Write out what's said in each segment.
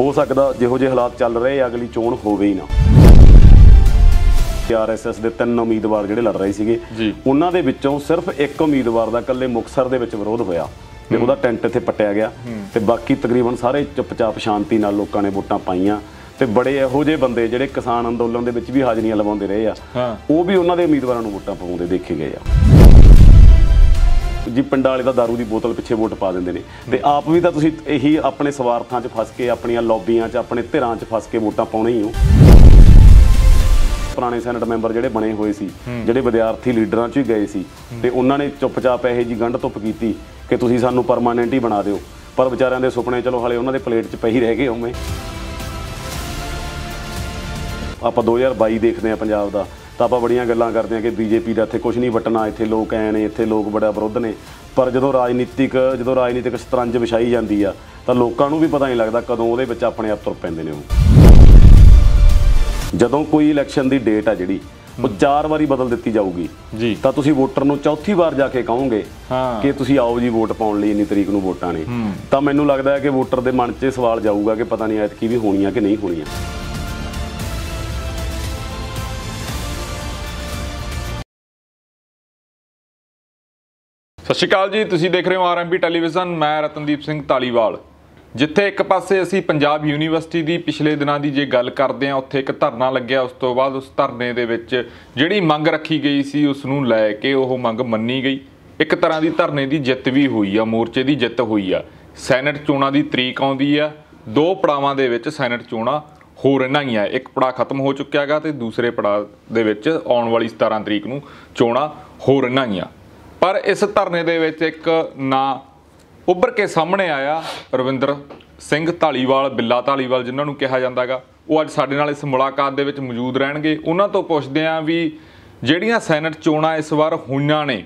ਹੋ ਸਕਦਾ ਜਿਹੋ ਜਿਹੇ ਹਾਲਾਤ ਚੱਲ ਰਹੇ ਆ ਅਗਲੀ ਚੋਣ ਹੋਵੇ ਹੀ ਨਾ ਆਰਐਸਐਸ ਦੇ ਤਿੰਨ ਉਮੀਦਵਾਰ ਜਿਹੜੇ ਲੜ ਰਹੇ ਸੀਗੇ ਉਹਨਾਂ ਦੇ ਵਿੱਚੋਂ ਸਿਰਫ ਇੱਕ ਉਮੀਦਵਾਰ ਦਾ ਕੱਲੇ ਮੁਕਸਰ ਦੇ ਵਿੱਚ ਵਿਰੋਧ ਹੋਇਆ ਤੇ ਉਹਦਾ ਟੈਂਟ ਇੱਥੇ ਪਟਿਆ ਗਿਆ ਤੇ ਬਾਕੀ ਤਕਰੀਬਨ ਸਾਰੇ ਚੁੱਪਚਾਪ ਸ਼ਾਂਤੀ ਨਾਲ ਲੋਕਾਂ ਨੇ ਵੋਟਾਂ ਪਾਈਆਂ ਤੇ ਬੜੇ ਇਹੋ ਜਿਹੇ ਬੰਦੇ ਜਿਹੜੇ ਕਿਸਾਨ ਅੰਦੋਲਨ ਦੇ ਵਿੱਚ ਵੀ ਹਾਜ਼ਰੀਆਂ ਲਵਾਉਂਦੇ ਰਹੇ ਆ ਉਹ ਵੀ ਉਹਨਾਂ ਦੇ ਉਮੀਦਵਾਰਾਂ ਨੂੰ ਵੋਟਾਂ ਪਾਉਂਦੇ ਦੇਖੇ ਗਏ ਆ ਜੀ ਪਿੰਡਾਂ ਵਾਲੇ ਦਾ दारू ਦੀ ਬੋਤਲ ਪਿੱਛੇ ਵੋਟ ਪਾ ਦਿੰਦੇ ਨੇ ਤੇ ਆਪ ਵੀ ਤਾਂ ਤੁਸੀਂ ਇਹੀ ਆਪਣੇ ਸਵਾਰਥਾਂ 'ਚ ਫਸ ਕੇ ਆਪਣੀਆਂ ਲੌਬੀਆਂ 'ਚ ਆਪਣੇ ਧਿਰਾਂ 'ਚ ਫਸ ਕੇ ਵੋਟਾਂ ਪਾਉਣੇ ਹੀ ਹੋ ਪੁਰਾਣੇ ਸੈਨੇਟ ਮੈਂਬਰ ਜਿਹੜੇ ਬਣੇ ਹੋਏ ਸੀ ਜਿਹੜੇ ਵਿਦਿਆਰਥੀ ਲੀਡਰਾਂ 'ਚ ਹੀ ਗਏ ਸੀ ਤੇ ਉਹਨਾਂ ਨੇ ਚੁੱਪਚਾਪ ਇਹੋ ਜੀ ਗੰਢ ਧੁੱਪ ਕੀਤੀ ਕਿ ਤੁਸੀਂ ਸਾਨੂੰ ਪਰਮਾਨੈਂਟ ਹੀ ਬਣਾ ਦਿਓ ਪਰ ਵਿਚਾਰਿਆਂ ਦੇ ਸੁਪਨੇ ਚਲੋ ਹਲੇ ਉਹਨਾਂ ਦੇ ਪਲੇਟ 'ਚ ਪਈ ਰਹਿ ਗਏ ਹੋਵੇਂ ਆਪਾਂ 2022 ਦੇਖਦੇ ਆ ਪੰਜਾਬ ਦਾ ਤਾਂ ਆਪਾਂ ਬੜੀਆਂ ਗੱਲਾਂ ਕਰਦੇ ਆ ਕਿ ਬੀਜੇਪੀ ਦਾ ਇੱਥੇ ਕੁਝ ਨਹੀਂ ਵਟਣਾ ਇੱਥੇ ਲੋਕ ਐ ਨੇ ਇੱਥੇ ਲੋਕ ਬੜਾ ਵਿਰੋਧ ਨੇ ਪਰ ਜਦੋਂ ਰਾਜਨੀਤਿਕ ਜਦੋਂ ਰਾਜਨੀਤਿਕ ਸਤਰੰਜ ਵਿਛਾਈ ਜਾਂਦੀ ਆ ਤਾਂ ਲੋਕਾਂ ਨੂੰ ਵੀ ਪਤਾ ਨਹੀਂ ਲੱਗਦਾ ਕਦੋਂ ਉਹਦੇ ਵਿੱਚ ਆਪਣੇ ਆਪ ਤੁਰ ਪੈਂਦੇ ਨੇ ਉਹ ਜਦੋਂ ਕੋਈ ਇਲੈਕਸ਼ਨ ਦੀ ਡੇਟ ਆ ਜਿਹੜੀ ਉਹ ਚਾਰ ਵਾਰੀ ਬਦਲ ਦਿੱਤੀ ਜਾਊਗੀ ਜੀ ਤਾਂ ਤੁਸੀਂ ਵੋਟਰ ਨੂੰ ਚੌਥੀ ਵਾਰ ਜਾ ਕੇ ਕਹੋਗੇ ਕਿ ਤੁਸੀਂ ਆਓ ਜੀ ਵੋਟ ਪਾਉਣ ਲਈ ਇੰਨੀ ਤਰੀਕ ਨੂੰ ਵੋਟਾਂ ਨੇ ਤਾਂ ਮੈਨੂੰ ਲੱਗਦਾ ਹੈ ਕਿ ਵੋਟਰ ਦੇ ਮਨ 'ਚ ਸਵਾਲ ਜਾਊਗਾ ਕਿ ਪਤਾ ਨਹੀਂ ਐਤਕੀ ਵੀ ਹੋਣੀਆਂ ਕਿ ਨਹੀਂ ਹੋਣੀਆਂ ਸਤਿ ਸ਼੍ਰੀ ਅਕਾਲ ਜੀ ਤੁਸੀਂ ਦੇਖ ਰਹੇ ਹੋ ਆਰਐਮਬੀ ਟੈਲੀਵਿਜ਼ਨ ਮੈਂ ਰਤਨਦੀਪ ਸਿੰਘ ਢਾਲੀਵਾਲ ਜਿੱਥੇ ਇੱਕ ਪਾਸੇ ਅਸੀਂ ਪੰਜਾਬ ਯੂਨੀਵਰਸਿਟੀ ਦੀ ਪਿਛਲੇ ਦਿਨਾਂ ਦੀ ਜੇ ਗੱਲ ਕਰਦੇ ਹਾਂ ਉੱਥੇ ਇੱਕ ਧਰਨਾ ਲੱਗਿਆ ਉਸ ਤੋਂ ਬਾਅਦ ਉਸ ਧਰਨੇ ਦੇ ਵਿੱਚ ਜਿਹੜੀ ਮੰਗ ਰੱਖੀ ਗਈ ਸੀ ਉਸ ਨੂੰ ਲੈ ਕੇ ਉਹ ਮੰਗ ਮੰਨੀ ਗਈ ਇੱਕ ਤਰ੍ਹਾਂ ਦੀ ਧਰਨੇ ਦੀ ਜਿੱਤ ਵੀ ਹੋਈ ਆ ਮੋਰਚੇ ਦੀ ਜਿੱਤ ਹੋਈ ਆ ਸੈਨੇਟ ਚੋਣਾਂ ਦੀ ਤਰੀਕ ਆਉਂਦੀ ਆ ਦੋ ਪੜਾਵਾਂ ਦੇ ਵਿੱਚ ਸੈਨੇਟ ਚੋਣਾਂ ਹੋ ਰਹਿਣਾ ਹੀ ਆ ਇੱਕ ਪੜਾ ਖਤਮ ਹੋ ਚੁੱਕਿਆ ਹੈਗਾ ਤੇ ਦੂਸਰੇ ਪੜਾ ਦੇ ਵਿੱਚ ਆਉਣ ਵਾਲੀ 17 ਤਰੀਕ ਨੂੰ ਚੋਣਾਂ ਹੋ ਰਹਿਣਾ ਹੀ ਆ ਪਰ ਇਸ ਧਰਨੇ ਦੇ ਵਿੱਚ ਇੱਕ ਨਾਂ ਉੱਭਰ ਕੇ ਸਾਹਮਣੇ ਆਇਆ ਰਵਿੰਦਰ ਸਿੰਘ ਢਾਲੀਵਾਲ ਬਿੱਲਾ ਢਾਲੀਵਾਲ ਜਿਨ੍ਹਾਂ ਨੂੰ ਕਿਹਾ ਜਾਂਦਾਗਾ ਉਹ ਅੱਜ ਸਾਡੇ ਨਾਲ ਇਸ ਮੁਲਾਕਾਤ ਦੇ ਵਿੱਚ ਮੌਜੂਦ ਰਹਿਣਗੇ ਉਹਨਾਂ ਤੋਂ ਪੁੱਛਦੇ ਆਂ ਵੀ ਜਿਹੜੀਆਂ ਸੈਨੇਟ ਚੋਣਾਂ ਇਸ ਵਾਰ ਹੋਈਆਂ ਨੇ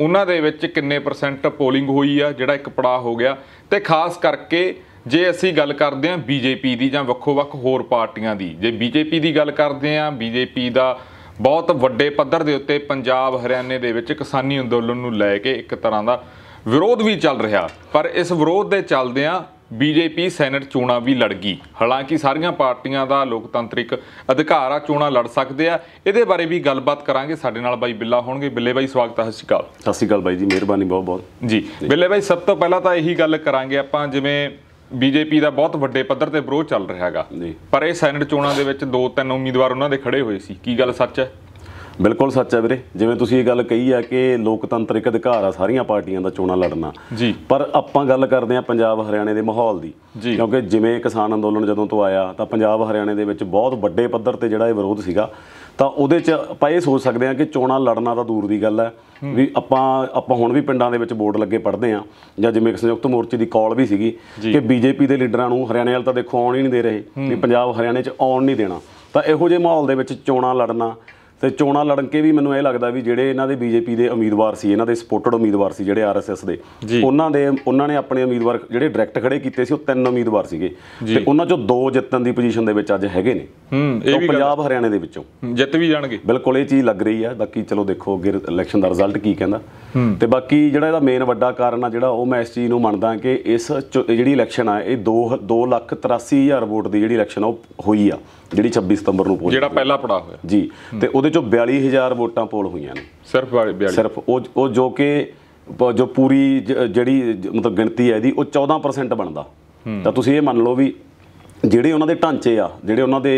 ਉਹਨਾਂ ਦੇ ਵਿੱਚ ਕਿੰਨੇ ਪਰਸੈਂਟ ਪੋਲਿੰਗ ਹੋਈ ਆ ਜਿਹੜਾ ਇੱਕ ਪੜਾਅ ਹੋ ਗਿਆ ਤੇ ਖਾਸ ਕਰਕੇ ਜੇ ਅਸੀਂ ਗੱਲ ਕਰਦੇ ਆਂ ਬੀਜੇਪੀ ਦੀ ਜਾਂ ਵੱਖੋ-ਵੱਖ ਹੋਰ ਪਾਰਟੀਆਂ ਦੀ ਜੇ ਬੀਜੇਪੀ ਦੀ ਗੱਲ ਕਰਦੇ ਆਂ ਬੀਜੇਪੀ ਦਾ ਬਹੁਤ ਵੱਡੇ ਪੱਧਰ ਦੇ ਉੱਤੇ ਪੰਜਾਬ ਹਰਿਆਣੇ ਦੇ ਵਿੱਚ ਕਿਸਾਨੀ ਅੰਦੋਲਨ ਨੂੰ ਲੈ ਕੇ ਇੱਕ ਤਰ੍ਹਾਂ ਦਾ ਵਿਰੋਧ ਵੀ ਚੱਲ ਰਿਹਾ ਪਰ ਇਸ ਵਿਰੋਧ ਦੇ ਚੱਲਦਿਆਂ ਬੀਜੇਪੀ ਸੈਨੇਟ ਚੋਣਾਂ ਵੀ ਲੜ ਗਈ ਹਾਲਾਂਕਿ ਸਾਰੀਆਂ ਪਾਰਟੀਆਂ ਦਾ ਲੋਕਤੰਤਰਿਕ ਅਧਿਕਾਰ ਆ ਚੋਣਾਂ ਲੜ ਸਕਦੇ ਆ ਇਹਦੇ ਬਾਰੇ ਵੀ ਗੱਲਬਾਤ ਕਰਾਂਗੇ ਸਾਡੇ ਨਾਲ ਬਾਈ ਬਿੱਲਾ ਹੋਣਗੇ ਬਿੱਲੇ ਬਾਈ ਸਵਾਗਤ ਹੈ ਸਤਿ ਸ਼੍ਰੀ ਅਕਾਲ ਸਤਿ ਸ਼੍ਰੀ ਅਕਾਲ ਬਾਈ ਜੀ ਮਿਹਰਬਾਨੀ ਬਹੁਤ ਬਹੁਤ ਜੀ ਬਿੱਲੇ ਬਾਈ ਸਭ ਤੋਂ ਪਹਿਲਾਂ ਤਾਂ ਇਹੀ ਗੱਲ ਕਰਾਂਗੇ ਆਪਾਂ ਜਿਵੇਂ ਬੀਜੇਪੀ ਦਾ ਬਹੁਤ ਵੱਡੇ ਪੱਧਰ ਤੇ ਵਿਰੋਧ ਚੱਲ ਰਿਹਾ ਹੈਗਾ ਪਰ ਇਹ ਸੈਨੇਟ ਚੋਣਾਂ ਦੇ ਵਿੱਚ ਦੋ ਤਿੰਨ ਉਮੀਦਵਾਰ ਉਹਨਾਂ ਦੇ ਖੜੇ ਹੋਏ ਸੀ ਕੀ ਗੱਲ ਸੱਚ ਹੈ ਬਿਲਕੁਲ ਸੱਚ ਹੈ ਵੀਰੇ ਜਿਵੇਂ ਤੁਸੀਂ ਇਹ ਗੱਲ ਕਹੀ ਆ ਕਿ ਲੋਕਤੰਤਰਿਕ ਅਧਿਕਾਰ ਆ ਸਾਰੀਆਂ ਪਾਰਟੀਆਂ ਦਾ ਚੋਣਾਂ ਲੜਨਾ ਜੀ ਪਰ ਆਪਾਂ ਗੱਲ ਕਰਦੇ ਆ ਪੰਜਾਬ ਹਰਿਆਣੇ ਦੇ ਮਾਹੌਲ ਦੀ ਕਿਉਂਕਿ ਜਿਵੇਂ ਕਿਸਾਨ ਅੰਦੋਲਨ ਜਦੋਂ ਤੋਂ ਆਇਆ ਤਾਂ ਪੰਜਾਬ ਹਰਿਆਣੇ ਦੇ ਵਿੱਚ ਬਹੁਤ ਵੱਡੇ ਪੱਧਰ ਤੇ ਜਿਹੜਾ ਇਹ ਵਿਰੋਧ ਸੀਗਾ ਤਾਂ ਉਹਦੇ 'ਚ ਆਪਾਂ ਇਹ ਸੋਚ ਸਕਦੇ ਹਾਂ ਕਿ ਚੋਣਾਂ ਲੜਨਾ ਤਾਂ ਦੂਰ ਦੀ ਗੱਲ ਹੈ ਵੀ ਆਪਾਂ ਆਪਾਂ ਹੁਣ ਵੀ ਪਿੰਡਾਂ ਦੇ ਵਿੱਚ ਵੋਟ ਲੱਗੇ ਪੜਦੇ ਆ ਜਾਂ ਜਿਵੇਂ ਕਿ ਸੰਯੁਕਤ ਮੋਰਚੇ ਦੀ ਕਾਲ ਵੀ ਸੀਗੀ ਕਿ ਬੀਜੇਪੀ ਦੇ ਲੀਡਰਾਂ ਨੂੰ ਹਰਿਆਣੇ ਵਾਲ ਤਾਂ ਦੇਖੋ ਆਉਣ ਹੀ ਨਹੀਂ ਦੇ ਰਹੇ ਵੀ ਪੰਜਾਬ ਹਰਿਆਣੇ 'ਚ ਆਉਣ ਨਹੀਂ ਦੇਣਾ ਤਾਂ ਇਹੋ ਜਿਹੇ ਮਾਹੌਲ ਦੇ ਵਿੱਚ ਚੋਣਾਂ ਲੜਨਾ ਤੇ ਚੋਣਾਂ ਲੜਨ ਕੇ ਵੀ ਮੈਨੂੰ ਇਹ ਲੱਗਦਾ ਵੀ ਜਿਹੜੇ ਇਹਨਾਂ ਦੇ ਬੀਜੇਪੀ ਦੇ ਉਮੀਦਵਾਰ ਸੀ ਇਹਨਾਂ ਦੇ ਸਪੋਰਟਡ ਉਮੀਦਵਾਰ ਸੀ ਜਿਹੜੇ ਆਰਐਸਐਸ ਦੇ ਉਹਨਾਂ ਦੇ ਉਹਨਾਂ ਨੇ ਆਪਣੇ ਉਮੀਦਵਾਰ ਜਿਹੜੇ ਡਾਇਰੈਕਟ ਖੜੇ ਕੀਤੇ ਸੀ ਉਹ ਤਿੰਨ ਉਮੀਦਵਾਰ ਸੀਗੇ ਤੇ ਉਹਨਾਂ ਚੋਂ ਦੋ ਜਿੱਤਣ ਦੀ ਪੋਜੀਸ਼ਨ ਦੇ ਵਿੱਚ ਅੱਜ ਹੈਗੇ ਨੇ ਹੂੰ ਇਹ ਵੀ ਪੰਜਾਬ ਹਰਿਆਣੇ ਦੇ ਵਿੱਚੋਂ ਜਿੱਤ ਵੀ ਜਾਣਗੇ ਬਿਲਕੁਲ ਇਹ ਚੀਜ਼ ਲੱਗ ਰਹੀ ਆ ਬਾਕੀ ਚਲੋ ਦੇਖੋ ਅੱਗੇ ਇਲੈਕਸ਼ਨ ਦਾ ਰਿਜ਼ਲਟ ਕੀ ਕਹਿੰਦਾ ਤੇ ਬਾਕੀ ਜਿਹੜਾ ਇਹਦਾ ਮੇਨ ਵੱਡਾ ਕਾਰਨ ਆ ਜਿਹੜਾ ਉਹ ਮੈਂ ਇਸ ਚੀਜ਼ ਨੂੰ ਮੰਨਦਾ ਕਿ ਇਸ ਜਿਹੜੀ ਇਲੈਕਸ਼ਨ ਆ ਇਹ 2 2 ਲੱਖ ਵੋਟ ਦੀ ਜਿਹੜੀ ਇਲੈਕਸ਼ਨ ਆ ਉਹ ਹੋਈ ਆ ਜਿਹੜੀ 26 ਸਤੰਬਰ ਨੂੰ ਪੋਲ ਜਿਹੜਾ ਪਹਿਲਾ ਪੜਾ ਹੋਇਆ ਜੀ ਤੇ ਉਹਦੇ ਚੋਂ 42000 ਵੋਟਾਂ ਪੋਲ ਹੋਈਆਂ ਨੇ ਸਿਰਫ 42 ਸਿਰਫ ਉਹ ਉਹ ਜੋ ਕਿ ਜੋ ਪੂਰੀ ਜਿਹੜੀ ਮਤਲਬ ਗਿਣਤੀ ਹੈ ਇਹਦੀ ਉਹ 14% ਬਣਦਾ ਤਾਂ ਤੁਸੀਂ ਇਹ ਮੰਨ ਲਓ ਵੀ ਜਿਹੜੇ ਉਹਨਾਂ ਦੇ ਢਾਂਚੇ ਆ ਜਿਹੜੇ ਉਹਨਾਂ ਦੇ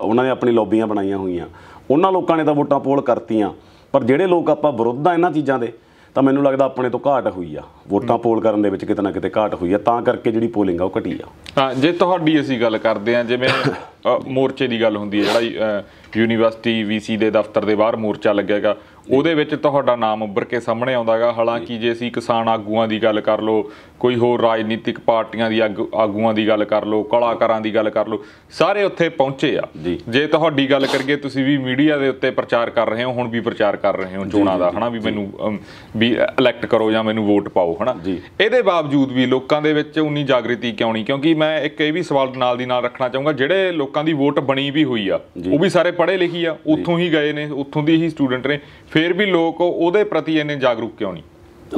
ਉਹਨਾਂ ਨੇ ਆਪਣੀ ਲੌਬੀਆਂ ਬਣਾਈਆਂ ਹੋਈਆਂ ਉਹਨਾਂ ਲੋਕਾਂ ਨੇ ਤਾਂ ਵੋਟਾਂ ਪੋਲ ਕਰਤੀਆਂ ਪਰ ਜਿਹੜੇ ਲੋਕ ਆਪਾਂ ਵਿਰੋਧ ਆ ਇਹਨਾਂ ਚੀਜ਼ਾਂ ਦੇ ਤਾਂ ਮੈਨੂੰ ਲੱਗਦਾ ਆਪਣੇ ਤੋਂ ਘਾਟ ਹੋਈ ਆ ਵੋਟਾਂ ਪੋਲ ਕਰਨ ਦੇ ਵਿੱਚ ਕਿਤੇ ਨਾ ਕਿਤੇ ਘਾਟ ਹੋਈ ਆ ਤਾਂ ਕਰਕੇ ਜਿਹੜੀ ਪੋਲਿੰਗ ਆ ਉਹ ਘਟੀ ਆ ਹਾਂ ਜੇ ਤੁਹਾਡੀ ਅਸੀਂ ਗੱਲ ਕਰਦੇ ਆ ਜਿਵੇਂ ਮੋਰਚੇ ਦੀ ਗੱਲ ਹੁੰਦੀ ਹੈ ਜਿਹੜਾ ਯੂਨੀਵਰਸਿਟੀ ਵੀਸੀ ਦੇ ਦਫ਼ਤਰ ਦੇ ਬਾਹਰ ਮੋਰਚਾ ਲੱਗਿਆਗਾ ਉਹਦੇ ਵਿੱਚ ਤੁਹਾਡਾ ਨਾਮ ਉੱਭਰ ਕੇ ਸਾਹਮਣੇ ਆਉਂਦਾਗਾ ਹਾਲਾਂਕਿ ਜੇ ਅਸੀਂ ਕਿਸਾਨ ਆਗੂਆਂ ਦੀ ਗੱਲ ਕਰ ਲਓ ਕੋਈ ਹੋਰ ਰਾਜਨੀਤਿਕ ਪਾਰਟੀਆਂ ਦੀ ਆਗੂਆਂ ਦੀ ਗੱਲ ਕਰ ਲਓ ਕਲਾਕਾਰਾਂ ਦੀ ਗੱਲ ਕਰ ਲਓ ਸਾਰੇ ਉੱਥੇ ਪਹੁੰਚੇ ਆ ਜੇ ਤੁਹਾਡੀ ਗੱਲ ਕਰੀਏ ਤੁਸੀਂ ਵੀ ਮੀਡੀਆ ਦੇ ਉੱਤੇ ਪ੍ਰਚਾਰ ਕਰ ਰਹੇ ਹੋ ਹੁਣ ਵੀ ਪ੍ਰਚਾਰ ਕਰ ਰਹੇ ਹੋ ਚੋਣਾਂ ਦਾ ਹਨਾ ਵੀ ਮੈਨੂੰ ਵੀ ਇਲੈਕਟ ਕਰੋ ਜਾਂ ਮੈਨੂੰ ਵੋਟ ਪਾਓ ਹਨਾ ਇਹਦੇ ਬਾਵਜੂਦ ਵੀ ਲੋਕਾਂ ਦੇ ਵਿੱਚ ਉਨੀ ਜਾਗਰਤੀ ਕਿਉਂ ਨਹੀਂ ਕਿਉਂਕਿ ਮੈਂ ਇੱਕ ਇਹ ਵੀ ਸਵਾਲ ਨਾਲ ਦੀ ਨਾਲ ਰੱਖਣਾ ਚਾਹੂੰਗਾ ਜਿਹੜੇ ਲੋਕਾਂ ਦੀ ਵੋਟ ਬਣੀ ਵੀ ਹੋਈ ਆ ਉਹ ਵੀ ਸਾਰੇ ਪੜ੍ਹੇ ਲਿਖੀ ਆ ਉੱਥੋਂ ਹੀ ਗਏ ਨੇ ਉੱਥੋਂ ਦੀ ਹੀ ਸਟੂਡੈਂਟ ਨੇ ਫਿਰ ਵੀ ਲੋਕ ਉਹਦੇ ਪ੍ਰਤੀ ਇੰਨੇ ਜਾਗਰੂਕ ਕਿਉਂ ਨਹੀਂ